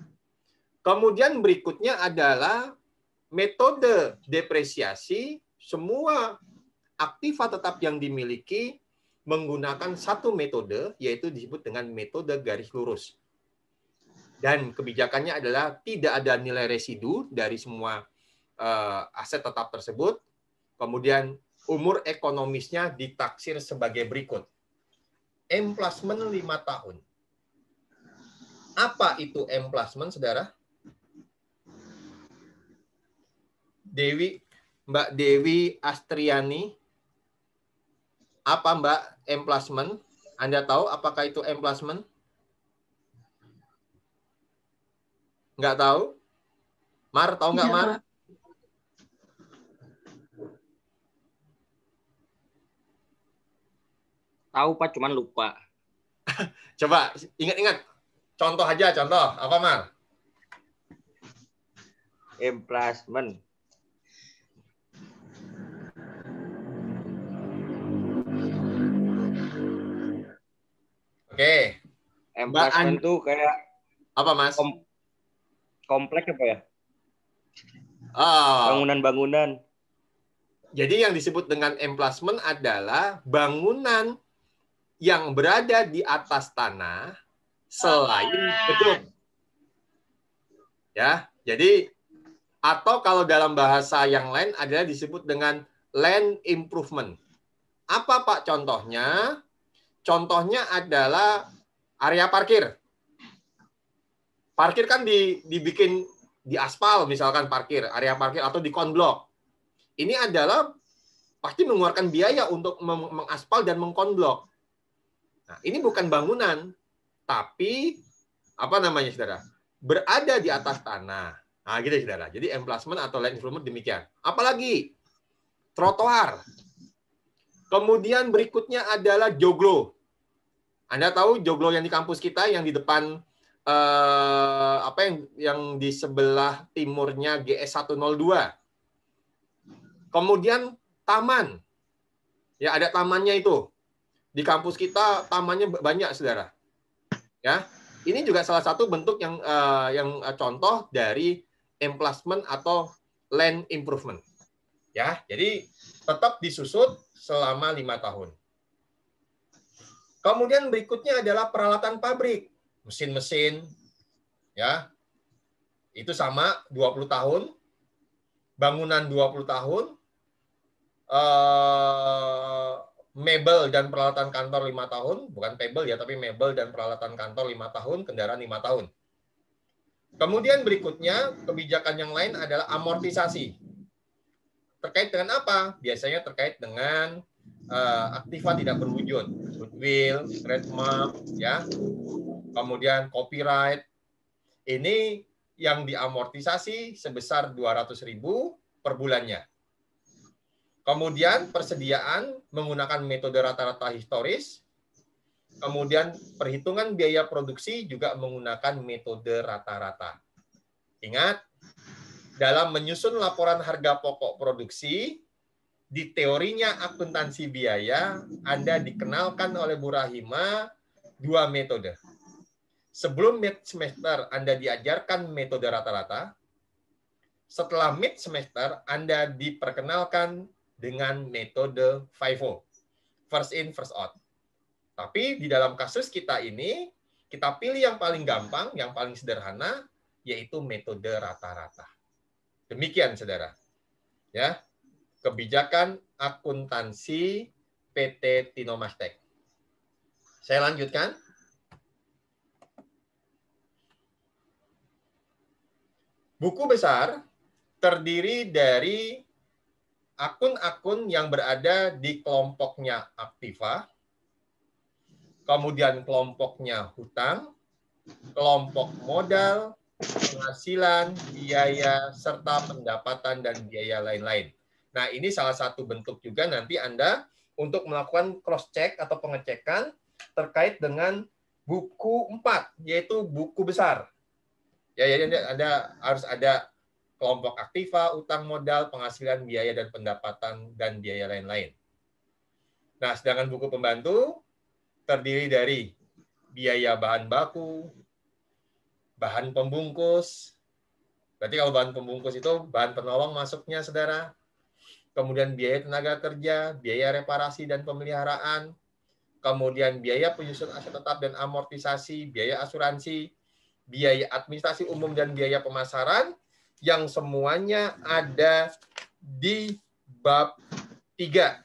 Kemudian berikutnya adalah metode depresiasi semua aktiva tetap yang dimiliki menggunakan satu metode yaitu disebut dengan metode garis lurus. Dan kebijakannya adalah tidak ada nilai residu dari semua Eh, aset tetap tersebut. Kemudian umur ekonomisnya ditaksir sebagai berikut. Emplasmen lima tahun. Apa itu emplasmen, saudara? Dewi, Mbak Dewi Astriani. Apa Mbak emplasmen? Anda tahu apakah itu emplasmen? Nggak tahu? Mar, tahu nggak, iya, Mar? Tahu Pak, cuman lupa. Coba ingat-ingat. Contoh aja, contoh. Apa, Mar? Emplacement. Oke. Okay. Emplacement itu kayak apa, Mas? Kom kompleks apa ya? Oh. Bangunan-bangunan. Oh. Jadi yang disebut dengan emplacement adalah bangunan yang berada di atas tanah selain gedung. Ya, jadi atau kalau dalam bahasa yang lain adalah disebut dengan land improvement. Apa Pak contohnya? Contohnya adalah area parkir. Parkir kan di, dibikin di aspal misalkan parkir, area parkir atau di konblok. Ini adalah pasti mengeluarkan biaya untuk mengaspal dan mengkonblok. Nah, ini bukan bangunan, tapi apa namanya saudara? Berada di atas tanah. Nah, gitu saudara. Jadi emplacement atau land improvement demikian. Apalagi trotoar. Kemudian berikutnya adalah joglo. Anda tahu joglo yang di kampus kita yang di depan eh, apa yang yang di sebelah timurnya GS 102. Kemudian taman. Ya ada tamannya itu. Di kampus kita tamannya banyak, saudara. Ya, ini juga salah satu bentuk yang uh, yang eh, contoh dari emplacement atau land improvement. Ya, jadi tetap disusut selama lima tahun. Kemudian berikutnya adalah peralatan pabrik, mesin-mesin, ya. Itu sama 20 tahun, bangunan 20 tahun, eh, mebel dan peralatan kantor lima tahun, bukan pebel ya, tapi mebel dan peralatan kantor lima tahun, kendaraan lima tahun. Kemudian berikutnya, kebijakan yang lain adalah amortisasi. Terkait dengan apa? Biasanya terkait dengan uh, aktiva tidak berwujud. Goodwill, trademark, ya. kemudian copyright. Ini yang diamortisasi sebesar 200 ribu per bulannya. Kemudian persediaan menggunakan metode rata-rata historis. Kemudian perhitungan biaya produksi juga menggunakan metode rata-rata. Ingat, dalam menyusun laporan harga pokok produksi, di teorinya akuntansi biaya, Anda dikenalkan oleh Bu Rahima dua metode. Sebelum mid-semester, Anda diajarkan metode rata-rata. Setelah mid-semester, Anda diperkenalkan dengan metode FIFO. Oh. First in, first out. Tapi di dalam kasus kita ini, kita pilih yang paling gampang, yang paling sederhana, yaitu metode rata-rata. Demikian, saudara. Ya, kebijakan akuntansi PT Tinomastek. Saya lanjutkan. Buku besar terdiri dari akun-akun yang berada di kelompoknya aktiva, kemudian kelompoknya hutang, kelompok modal, penghasilan, biaya, serta pendapatan dan biaya lain-lain. Nah, ini salah satu bentuk juga nanti Anda untuk melakukan cross-check atau pengecekan terkait dengan buku 4, yaitu buku besar. Ya, ya, Anda harus ada kelompok aktiva, utang modal, penghasilan biaya dan pendapatan, dan biaya lain-lain. Nah, sedangkan buku pembantu terdiri dari biaya bahan baku, bahan pembungkus, berarti kalau bahan pembungkus itu bahan penolong masuknya, saudara. Kemudian biaya tenaga kerja, biaya reparasi dan pemeliharaan, kemudian biaya penyusun aset tetap dan amortisasi, biaya asuransi, biaya administrasi umum dan biaya pemasaran, yang semuanya ada di bab 3.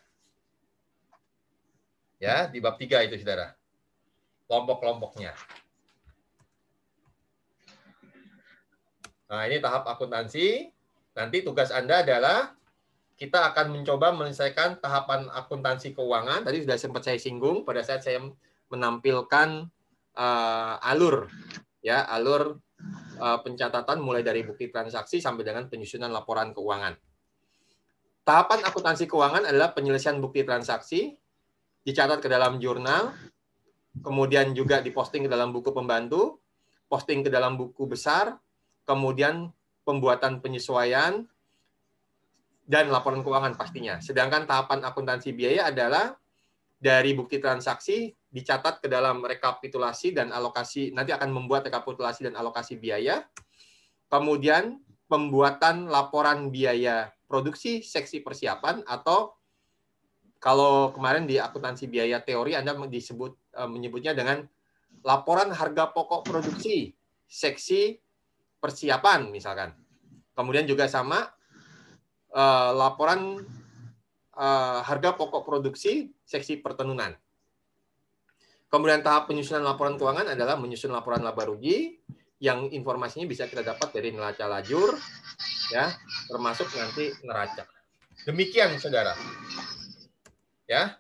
Ya, di bab 3 itu Saudara. Kelompok-kelompoknya. Nah, ini tahap akuntansi. Nanti tugas Anda adalah kita akan mencoba menyelesaikan tahapan akuntansi keuangan. Tadi sudah sempat saya singgung pada saat saya menampilkan uh, alur ya, alur Eh, pencatatan mulai dari bukti transaksi sampai dengan penyusunan laporan keuangan. Tahapan akuntansi keuangan adalah penyelesaian bukti transaksi, dicatat ke dalam jurnal, kemudian juga diposting ke dalam buku pembantu, posting ke dalam buku besar, kemudian pembuatan penyesuaian, dan laporan keuangan pastinya. Sedangkan tahapan akuntansi biaya adalah dari bukti transaksi dicatat ke dalam rekapitulasi dan alokasi nanti akan membuat rekapitulasi dan alokasi biaya. Kemudian pembuatan laporan biaya produksi seksi persiapan atau kalau kemarin di akuntansi biaya teori Anda disebut eh, menyebutnya dengan laporan harga pokok produksi seksi persiapan misalkan. Kemudian juga sama eh, laporan Eh, harga pokok produksi seksi pertenunan. Kemudian tahap penyusunan laporan keuangan adalah menyusun laporan laba rugi yang informasinya bisa kita dapat dari neraca lajur, ya, termasuk nanti neraca. Demikian, saudara, ya,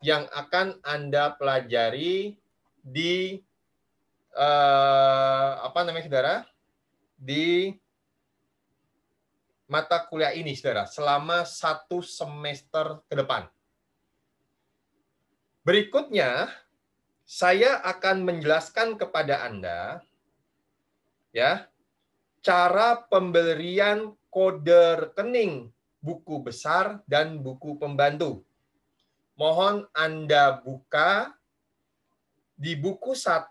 yang akan anda pelajari di eh, apa namanya, saudara, di mata kuliah ini, saudara, selama satu semester ke depan. Berikutnya, saya akan menjelaskan kepada Anda ya cara pemberian kode rekening buku besar dan buku pembantu. Mohon Anda buka di buku 1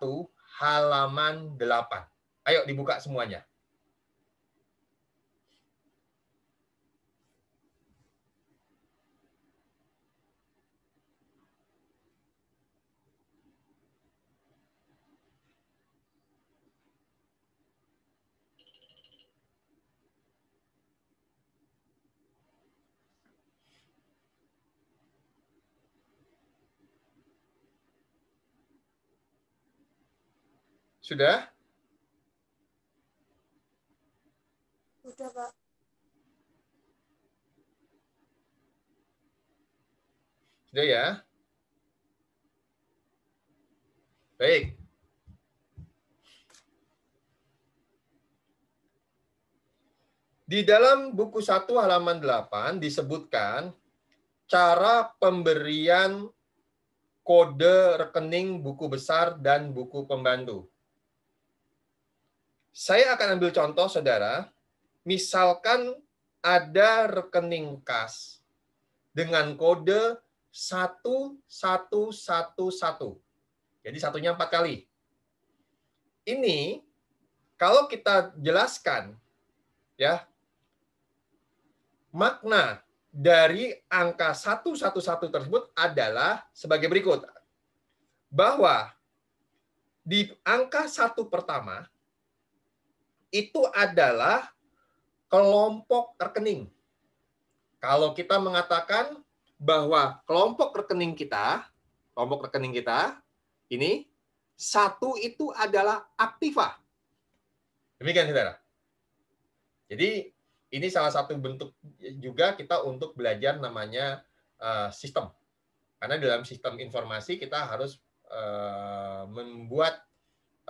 halaman 8. Ayo dibuka semuanya. Sudah? Sudah, Pak. Sudah ya? Baik. Di dalam buku 1 halaman 8 disebutkan cara pemberian kode rekening buku besar dan buku pembantu. Saya akan ambil contoh, saudara. Misalkan ada rekening kas dengan kode 1111. Jadi satunya empat kali. Ini kalau kita jelaskan ya makna dari angka 111 tersebut adalah sebagai berikut. Bahwa di angka satu pertama itu adalah kelompok rekening. Kalau kita mengatakan bahwa kelompok rekening kita, kelompok rekening kita ini satu itu adalah aktiva. Demikian saudara. Jadi ini salah satu bentuk juga kita untuk belajar namanya eh, sistem. Karena dalam sistem informasi kita harus eh, membuat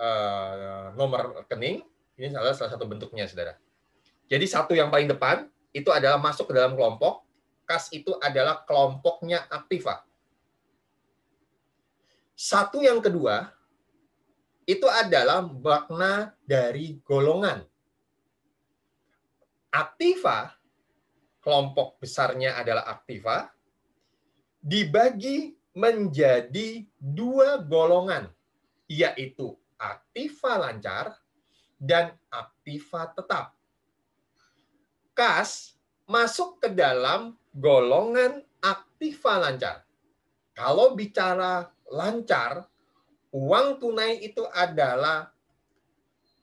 eh, nomor rekening ini adalah salah satu bentuknya, saudara. Jadi satu yang paling depan itu adalah masuk ke dalam kelompok. Kas itu adalah kelompoknya aktiva. Satu yang kedua itu adalah makna dari golongan. Aktiva, kelompok besarnya adalah aktiva, dibagi menjadi dua golongan, yaitu aktiva lancar dan aktiva tetap. Kas masuk ke dalam golongan aktiva lancar. Kalau bicara lancar, uang tunai itu adalah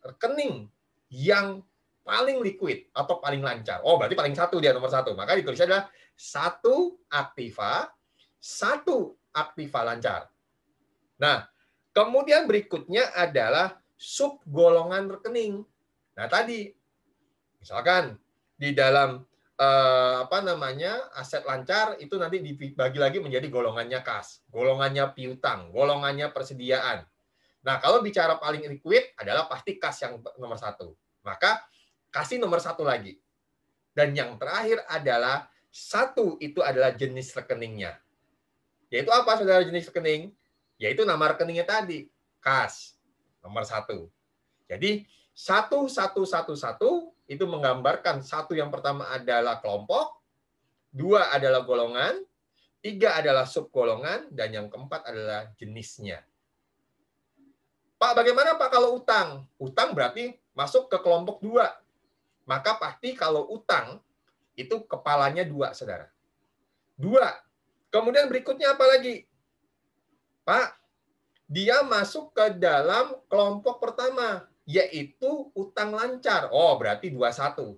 rekening yang paling liquid atau paling lancar. Oh, berarti paling satu dia nomor satu. Maka ditulisnya adalah satu aktiva, satu aktiva lancar. Nah, kemudian berikutnya adalah sub golongan rekening. Nah tadi misalkan di dalam eh, apa namanya aset lancar itu nanti dibagi lagi menjadi golongannya kas, golongannya piutang, golongannya persediaan. Nah kalau bicara paling liquid adalah pasti kas yang nomor satu. Maka kasih nomor satu lagi. Dan yang terakhir adalah satu itu adalah jenis rekeningnya. Yaitu apa saudara jenis rekening? Yaitu nama rekeningnya tadi, kas nomor satu. Jadi satu satu satu satu itu menggambarkan satu yang pertama adalah kelompok, dua adalah golongan, tiga adalah subgolongan, dan yang keempat adalah jenisnya. Pak, bagaimana Pak kalau utang? Utang berarti masuk ke kelompok dua. Maka pasti kalau utang itu kepalanya dua, saudara. Dua. Kemudian berikutnya apa lagi? Pak, dia masuk ke dalam kelompok pertama, yaitu utang lancar. Oh, berarti 21.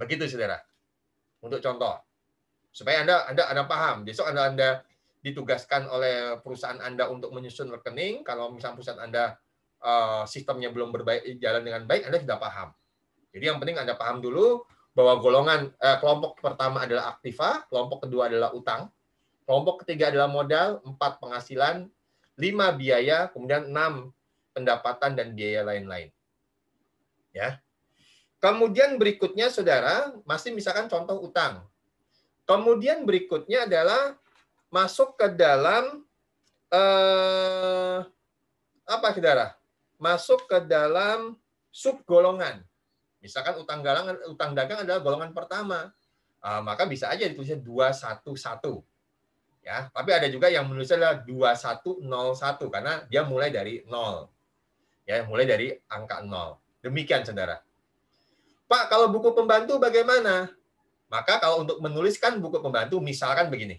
Begitu, saudara. Untuk contoh. Supaya Anda Anda, anda paham. Besok Anda, anda ditugaskan oleh perusahaan Anda untuk menyusun rekening, kalau misalnya perusahaan Anda eh, sistemnya belum berbaik, jalan dengan baik, Anda sudah paham. Jadi yang penting Anda paham dulu bahwa golongan eh, kelompok pertama adalah aktiva, kelompok kedua adalah utang, kelompok ketiga adalah modal, empat penghasilan, 5 biaya, kemudian 6 pendapatan dan biaya lain-lain. Ya. Kemudian berikutnya Saudara, masih misalkan contoh utang. Kemudian berikutnya adalah masuk ke dalam eh, apa Saudara? Masuk ke dalam sub golongan. Misalkan utang galang utang dagang adalah golongan pertama. Ah, maka bisa aja ditulisnya 211 ya tapi ada juga yang menulisnya adalah 2101 karena dia mulai dari nol, ya mulai dari angka nol. demikian saudara Pak kalau buku pembantu bagaimana maka kalau untuk menuliskan buku pembantu misalkan begini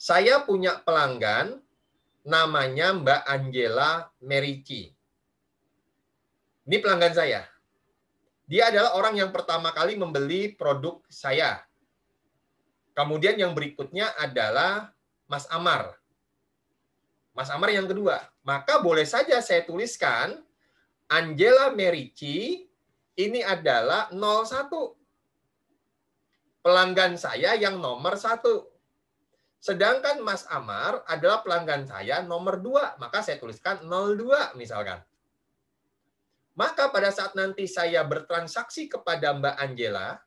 saya punya pelanggan namanya Mbak Angela Merici ini pelanggan saya dia adalah orang yang pertama kali membeli produk saya Kemudian yang berikutnya adalah Mas Amar. Mas Amar yang kedua. Maka boleh saja saya tuliskan Angela Merici ini adalah 01. Pelanggan saya yang nomor satu. Sedangkan Mas Amar adalah pelanggan saya nomor dua. Maka saya tuliskan 02 misalkan. Maka pada saat nanti saya bertransaksi kepada Mbak Angela,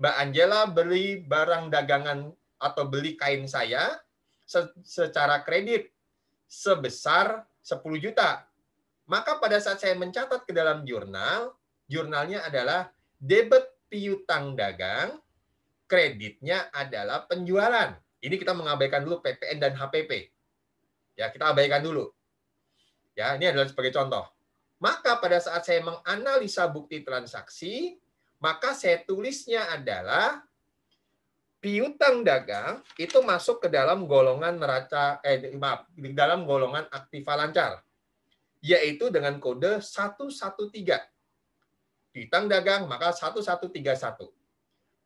Mbak Angela beli barang dagangan atau beli kain saya secara kredit sebesar 10 juta. Maka pada saat saya mencatat ke dalam jurnal, jurnalnya adalah debit piutang dagang, kreditnya adalah penjualan. Ini kita mengabaikan dulu PPN dan HPP. Ya, kita abaikan dulu. Ya, ini adalah sebagai contoh. Maka pada saat saya menganalisa bukti transaksi, maka saya tulisnya adalah piutang dagang itu masuk ke dalam golongan neraca eh maaf, di dalam golongan aktiva lancar yaitu dengan kode 113. Piutang dagang maka 1131.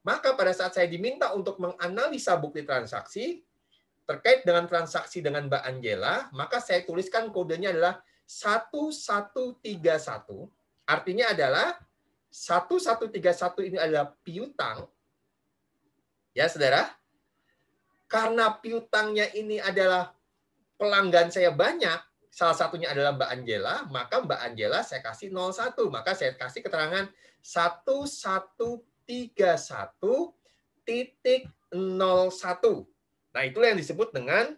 Maka pada saat saya diminta untuk menganalisa bukti transaksi terkait dengan transaksi dengan Mbak Angela, maka saya tuliskan kodenya adalah 1131. Artinya adalah 1131 ini adalah piutang. Ya, Saudara. Karena piutangnya ini adalah pelanggan saya banyak, salah satunya adalah Mbak Angela, maka Mbak Angela saya kasih 01, maka saya kasih keterangan satu titik satu Nah, itulah yang disebut dengan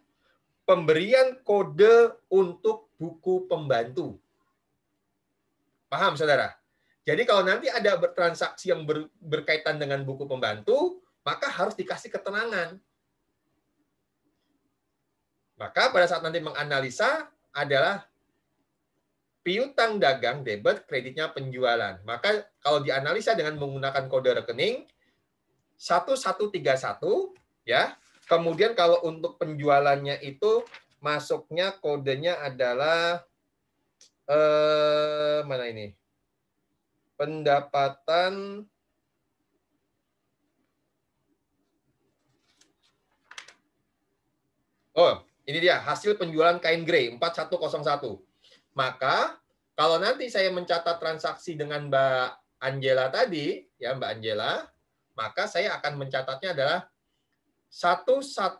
pemberian kode untuk buku pembantu. Paham, saudara? Jadi kalau nanti ada bertransaksi yang berkaitan dengan buku pembantu, maka harus dikasih ketenangan. Maka pada saat nanti menganalisa adalah piutang dagang debit kreditnya penjualan. Maka kalau dianalisa dengan menggunakan kode rekening 1131 ya. Kemudian kalau untuk penjualannya itu masuknya kodenya adalah eh mana ini? pendapatan Oh, ini dia hasil penjualan kain grey 4101. Maka kalau nanti saya mencatat transaksi dengan Mbak Angela tadi, ya Mbak Angela, maka saya akan mencatatnya adalah 1131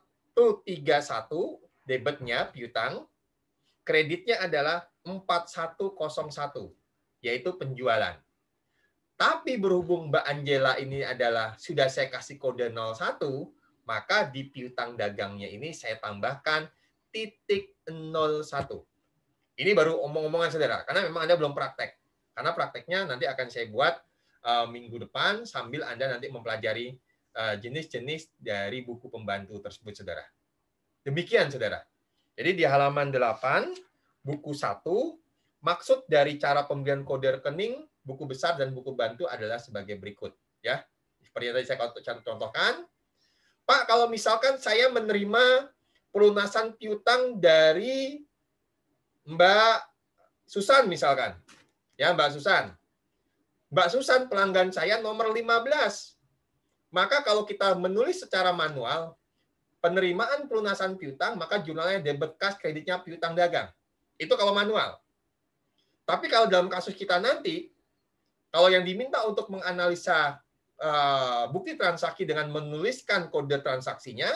debitnya piutang, kreditnya adalah 4101 yaitu penjualan. Tapi berhubung Mbak Angela ini adalah sudah saya kasih kode 01, maka di piutang dagangnya ini saya tambahkan titik 01. Ini baru omong-omongan saudara, karena memang Anda belum praktek. Karena prakteknya nanti akan saya buat uh, minggu depan sambil Anda nanti mempelajari eh, jenis-jenis uh, dari buku pembantu tersebut, saudara. Demikian, saudara. Jadi di halaman 8, buku 1, maksud dari cara pemberian kode rekening buku besar dan buku bantu adalah sebagai berikut ya. Seperti yang tadi saya contohkan, Pak kalau misalkan saya menerima pelunasan piutang dari Mbak Susan misalkan. Ya, Mbak Susan. Mbak Susan pelanggan saya nomor 15. Maka kalau kita menulis secara manual penerimaan pelunasan piutang, maka jurnalnya debit kas kreditnya piutang dagang. Itu kalau manual. Tapi kalau dalam kasus kita nanti kalau yang diminta untuk menganalisa eh, bukti transaksi dengan menuliskan kode transaksinya,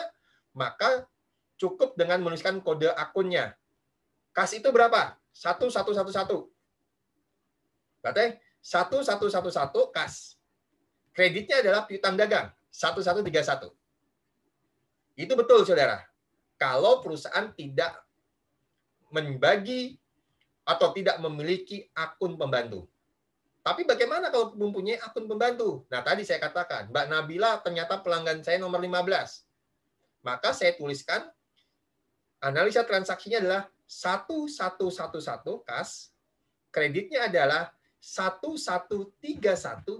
maka cukup dengan menuliskan kode akunnya. Kas itu berapa? 1111. satu satu kas. Kreditnya adalah piutang dagang 1131. Itu betul Saudara. Kalau perusahaan tidak membagi atau tidak memiliki akun pembantu. Tapi bagaimana kalau mempunyai akun pembantu? Nah, tadi saya katakan, Mbak Nabila ternyata pelanggan saya nomor 15. Maka saya tuliskan analisa transaksinya adalah 1111 kas, kreditnya adalah 1131.15.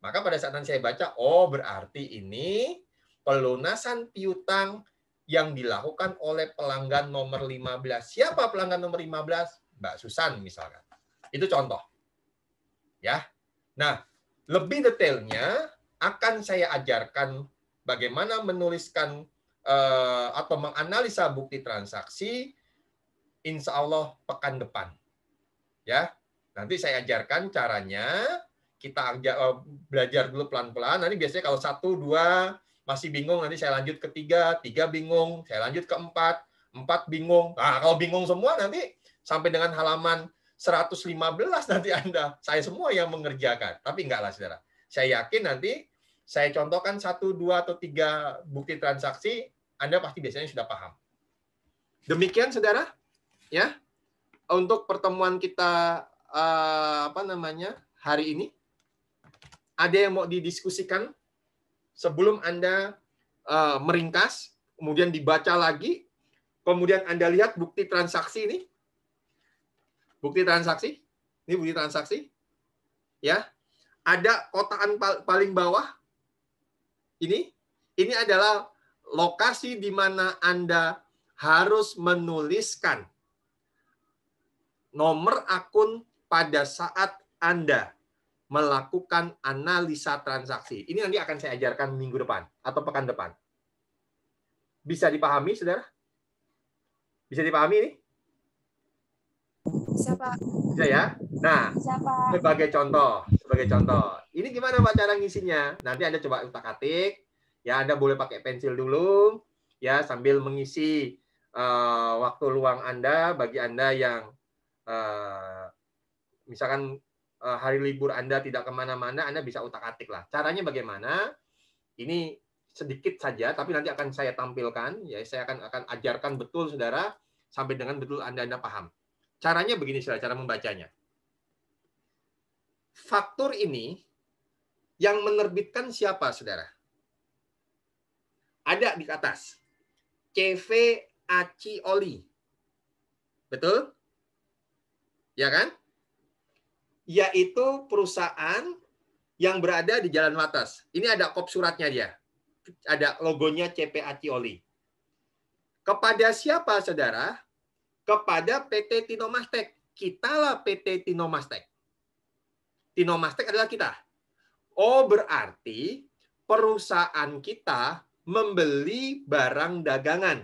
Maka pada saat saya baca, oh berarti ini pelunasan piutang yang dilakukan oleh pelanggan nomor 15. Siapa pelanggan nomor 15? Mbak Susan misalkan itu contoh. Ya. Nah, lebih detailnya akan saya ajarkan bagaimana menuliskan uh, atau menganalisa bukti transaksi insya Allah pekan depan. Ya. Nanti saya ajarkan caranya, kita ajar, eh, belajar dulu pelan-pelan. Nanti biasanya kalau satu, dua, masih bingung, nanti saya lanjut ke tiga, tiga bingung, saya lanjut ke empat, empat bingung. Nah, kalau bingung semua nanti sampai dengan halaman 115 nanti Anda, saya semua yang mengerjakan. Tapi enggaklah saudara. Saya yakin nanti saya contohkan satu, dua, atau tiga bukti transaksi, Anda pasti biasanya sudah paham. Demikian saudara, ya untuk pertemuan kita eh, apa namanya hari ini. Ada yang mau didiskusikan sebelum Anda uh, meringkas, kemudian dibaca lagi, kemudian Anda lihat bukti transaksi ini, Bukti transaksi? Ini bukti transaksi. Ya. Ada kotaan paling bawah. Ini ini adalah lokasi di mana Anda harus menuliskan nomor akun pada saat Anda melakukan analisa transaksi. Ini nanti akan saya ajarkan minggu depan atau pekan depan. Bisa dipahami, saudara? Bisa dipahami ini? Siapa? Bisa ya? Nah, Siapa? sebagai contoh, sebagai contoh. Ini gimana Pak cara ngisinya? Nanti Anda coba utak-atik. Ya, Anda boleh pakai pensil dulu ya sambil mengisi uh, waktu luang Anda bagi Anda yang uh, misalkan uh, hari libur Anda tidak kemana-mana, Anda bisa utak-atik lah. Caranya bagaimana? Ini sedikit saja, tapi nanti akan saya tampilkan. Ya, saya akan akan ajarkan betul, saudara, sampai dengan betul Anda Anda paham. Caranya begini, cara membacanya. Faktur ini yang menerbitkan siapa, saudara? Ada di atas. CV Aci Oli. Betul? Ya kan? Yaitu perusahaan yang berada di Jalan Watas. Ini ada kop suratnya dia. Ada logonya CP Aci Oli. Kepada siapa, saudara? kepada PT Tinomastek. Kitalah PT Tinomastek. Tinomastek adalah kita. Oh, berarti perusahaan kita membeli barang dagangan.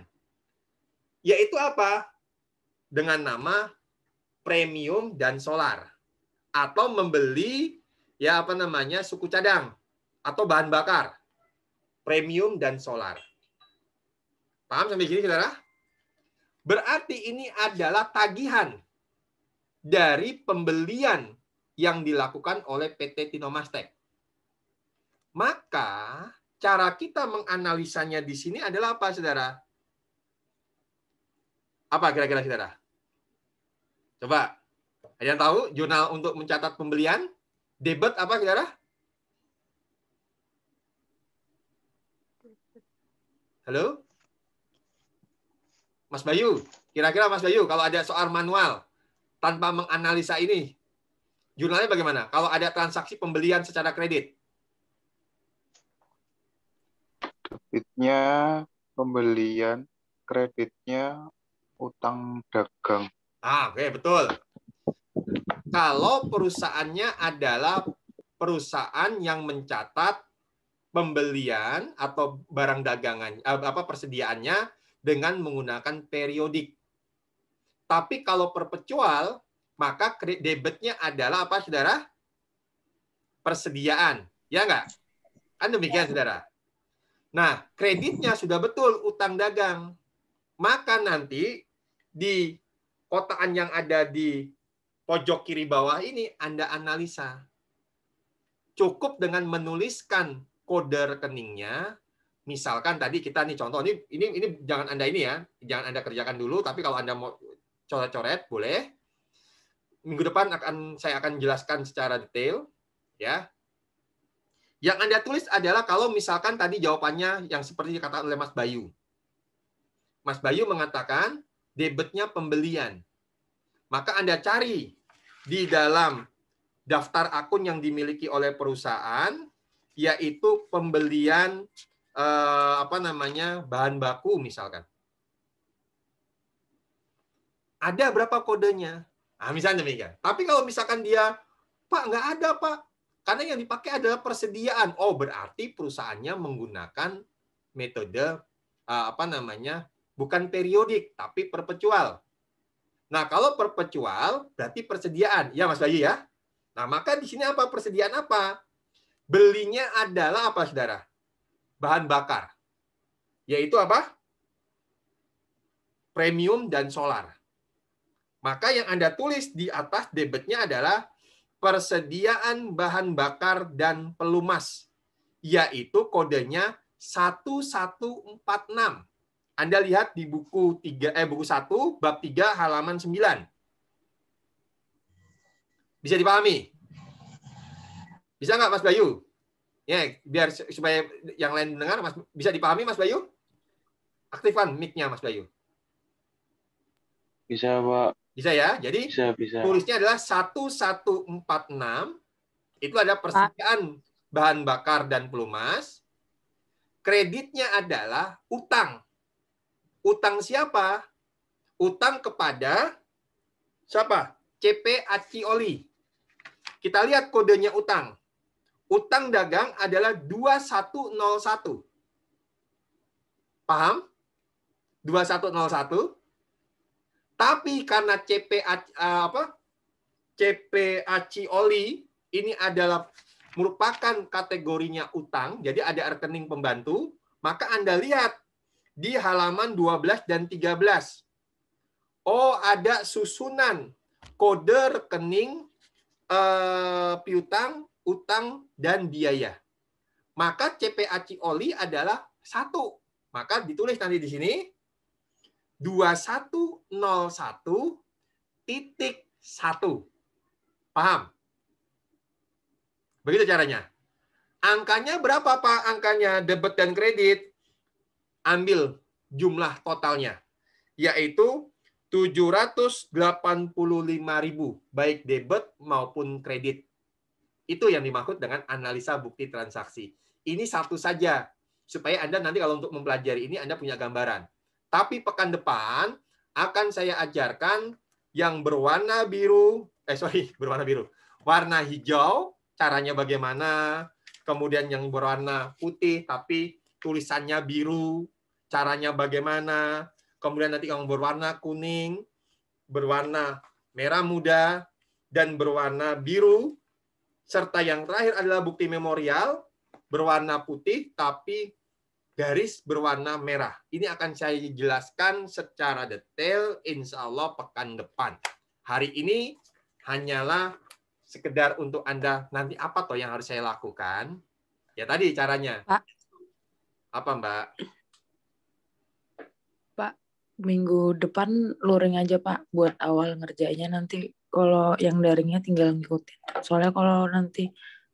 Yaitu apa? Dengan nama premium dan solar. Atau membeli ya apa namanya suku cadang atau bahan bakar premium dan solar. Paham sampai sini saudara? Berarti ini adalah tagihan dari pembelian yang dilakukan oleh PT Tinomastek. Maka cara kita menganalisanya di sini adalah apa, saudara? Apa kira-kira, saudara? Coba, ada yang tahu jurnal untuk mencatat pembelian? Debit apa, saudara? Halo? Mas Bayu, kira-kira Mas Bayu kalau ada soal manual tanpa menganalisa ini, jurnalnya bagaimana? Kalau ada transaksi pembelian secara kredit? Kreditnya pembelian, kreditnya utang dagang. Ah, oke, okay, betul. Kalau perusahaannya adalah perusahaan yang mencatat pembelian atau barang dagangan eh, apa persediaannya dengan menggunakan periodik. Tapi kalau perpetual, maka kredit debitnya adalah apa, saudara? Persediaan. Ya enggak? Kan demikian, ya. saudara. Nah, kreditnya sudah betul utang dagang. Maka nanti di kotaan yang ada di pojok kiri bawah ini Anda analisa. Cukup dengan menuliskan kode rekeningnya, misalkan tadi kita nih contoh ini ini ini jangan anda ini ya jangan anda kerjakan dulu tapi kalau anda mau coret-coret boleh minggu depan akan saya akan jelaskan secara detail ya yang anda tulis adalah kalau misalkan tadi jawabannya yang seperti dikatakan oleh Mas Bayu Mas Bayu mengatakan debitnya pembelian maka anda cari di dalam daftar akun yang dimiliki oleh perusahaan yaitu pembelian eh, apa namanya bahan baku misalkan. Ada berapa kodenya? Nah, misalnya demikian. Tapi kalau misalkan dia, Pak nggak ada Pak, karena yang dipakai adalah persediaan. Oh berarti perusahaannya menggunakan metode eh, apa namanya bukan periodik tapi perpetual. Nah kalau perpetual berarti persediaan, ya Mas Bayu ya. Nah maka di sini apa persediaan apa? Belinya adalah apa saudara? bahan bakar. Yaitu apa? Premium dan solar. Maka yang Anda tulis di atas debitnya adalah persediaan bahan bakar dan pelumas, yaitu kodenya 1146. Anda lihat di buku 3 eh buku 1 bab 3 halaman 9. Bisa dipahami? Bisa nggak Mas Bayu? Ya, biar supaya yang lain dengar Mas bisa dipahami Mas Bayu? Aktifkan mic-nya Mas Bayu. Bisa, Pak. Bisa ya. Jadi bisa, bisa. tulisnya adalah 1146 itu ada persediaan bahan bakar dan pelumas. Kreditnya adalah utang. Utang siapa? Utang kepada siapa? CP ACI oli Kita lihat kodenya utang utang dagang adalah 2101. Paham? 2101. Tapi karena CPA eh, apa? CPAC oli ini adalah merupakan kategorinya utang, jadi ada rekening pembantu, maka Anda lihat di halaman 12 dan 13. Oh, ada susunan kode rekening eh, piutang utang, dan biaya. Maka CPAC oli adalah satu. Maka ditulis nanti di sini satu titik satu, Paham? Begitu caranya. Angkanya berapa Pak? Angkanya debit dan kredit. Ambil jumlah totalnya, yaitu 785.000 baik debit maupun kredit. Itu yang dimaksud dengan analisa bukti transaksi. Ini satu saja, supaya Anda nanti kalau untuk mempelajari ini Anda punya gambaran. Tapi pekan depan akan saya ajarkan yang berwarna biru, eh sorry, berwarna biru, warna hijau, caranya bagaimana, kemudian yang berwarna putih tapi tulisannya biru, caranya bagaimana, kemudian nanti yang berwarna kuning, berwarna merah muda, dan berwarna biru, serta yang terakhir adalah bukti memorial berwarna putih tapi garis berwarna merah. Ini akan saya jelaskan secara detail insya Allah pekan depan. Hari ini hanyalah sekedar untuk Anda nanti apa toh yang harus saya lakukan. Ya tadi caranya. Pak. Apa Mbak? Pak, minggu depan luring aja Pak buat awal ngerjainnya nanti kalau yang daringnya tinggal ngikutin soalnya kalau nanti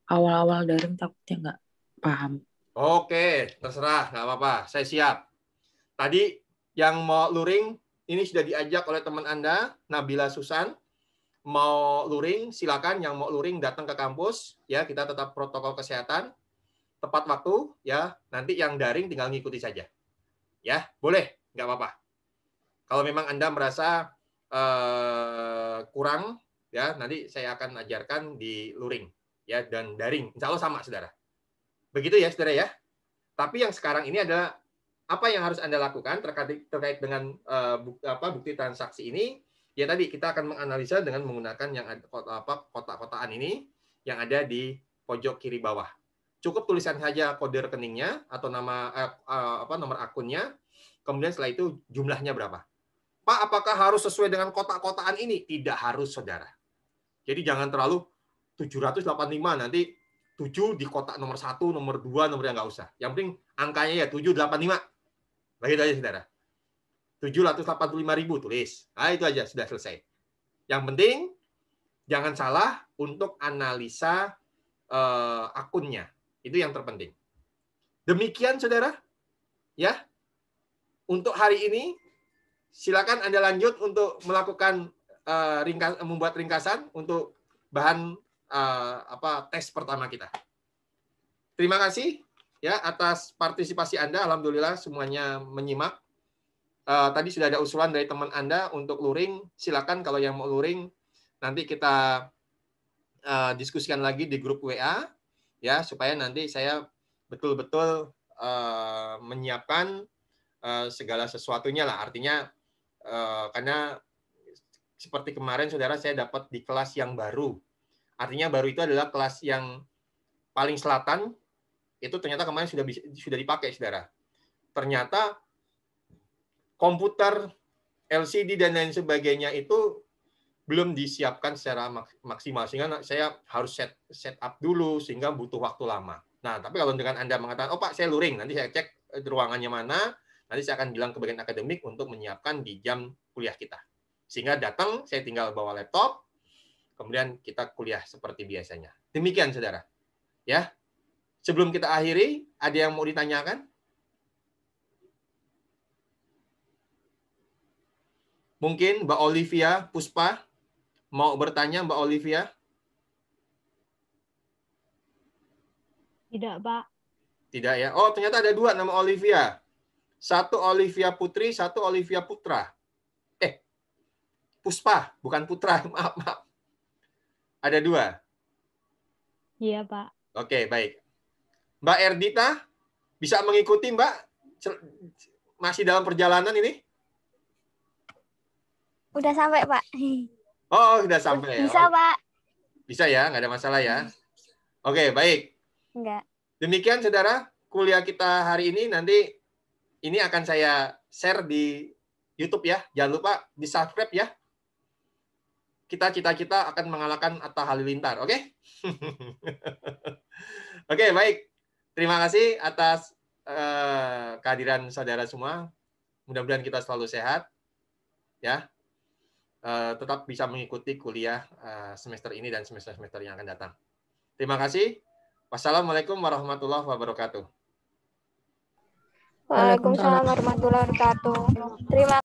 awal-awal daring takutnya nggak paham oke terserah nggak apa-apa saya siap tadi yang mau luring ini sudah diajak oleh teman anda Nabila Susan mau luring silakan yang mau luring datang ke kampus ya kita tetap protokol kesehatan tepat waktu ya nanti yang daring tinggal ngikuti saja ya boleh nggak apa-apa kalau memang anda merasa eh, Eh, kurang ya nanti saya akan ajarkan di luring ya dan daring insya Allah sama saudara begitu ya saudara ya tapi yang sekarang ini adalah apa yang harus anda lakukan terkait terkait dengan uh, eh, bukti, apa bukti transaksi ini ya tadi kita akan menganalisa dengan menggunakan yang ada, apa kotak-kotaan ini yang ada di pojok kiri bawah cukup tulisan saja kode rekeningnya atau nama eh, eh apa nomor akunnya kemudian setelah itu jumlahnya berapa Pak, apakah harus sesuai dengan kotak-kotaan ini? Tidak harus, saudara. Jadi jangan terlalu 785 nanti 7 di kotak nomor 1, nomor 2, nomor yang nggak usah. Yang penting angkanya ya 785. Lagi aja, saudara. 785 ribu tulis. Nah, itu aja sudah selesai. Yang penting jangan salah untuk analisa uh, akunnya. Itu yang terpenting. Demikian saudara. Ya. Untuk hari ini silakan Anda lanjut untuk melakukan uh, ringkas, membuat ringkasan untuk bahan uh, apa tes pertama kita. Terima kasih ya atas partisipasi Anda. Alhamdulillah semuanya menyimak. Uh, tadi sudah ada usulan dari teman Anda untuk luring. Silakan kalau yang mau luring nanti kita uh, diskusikan lagi di grup WA ya supaya nanti saya betul-betul uh, menyiapkan uh, segala sesuatunya lah. Artinya Eh, karena seperti kemarin saudara saya dapat di kelas yang baru. Artinya baru itu adalah kelas yang paling selatan itu ternyata kemarin sudah sudah dipakai saudara. Ternyata komputer LCD dan lain sebagainya itu belum disiapkan secara maksimal sehingga saya harus set set up dulu sehingga butuh waktu lama. Nah, tapi kalau dengan Anda mengatakan, "Oh Pak, saya luring, nanti saya cek eh, ruangannya mana, Nanti saya akan bilang ke bagian akademik untuk menyiapkan di jam kuliah kita. Sehingga datang, saya tinggal bawa laptop, kemudian kita kuliah seperti biasanya. Demikian, saudara. Ya, sebelum kita akhiri, ada yang mau ditanyakan? Mungkin Mbak Olivia Puspa mau bertanya, Mbak Olivia? Tidak, Pak. Tidak ya. Oh, ternyata ada dua nama Olivia. Satu Olivia Putri, satu Olivia Putra. Eh, Puspa, bukan Putra. Maaf, maaf. Ada dua. Iya, Pak. Oke, baik. Mbak Erdita, bisa mengikuti Mbak? Masih dalam perjalanan ini? Udah sampai, Pak. Oh, udah sampai. Ya. Bisa, Pak. Bisa ya, nggak ada masalah ya. Oke, baik. Enggak. Demikian, saudara, kuliah kita hari ini. Nanti ini akan saya share di YouTube ya. Jangan lupa di subscribe ya. Kita cita-cita akan mengalahkan Atta Halilintar, oke? Okay? oke, okay, baik. Terima kasih atas uh, kehadiran saudara semua. Mudah-mudahan kita selalu sehat, ya. Uh, tetap bisa mengikuti kuliah uh, semester ini dan semester-semester yang akan datang. Terima kasih. Wassalamualaikum warahmatullahi wabarakatuh. Waalaikumsalam warahmatullahi wabarakatuh. Terima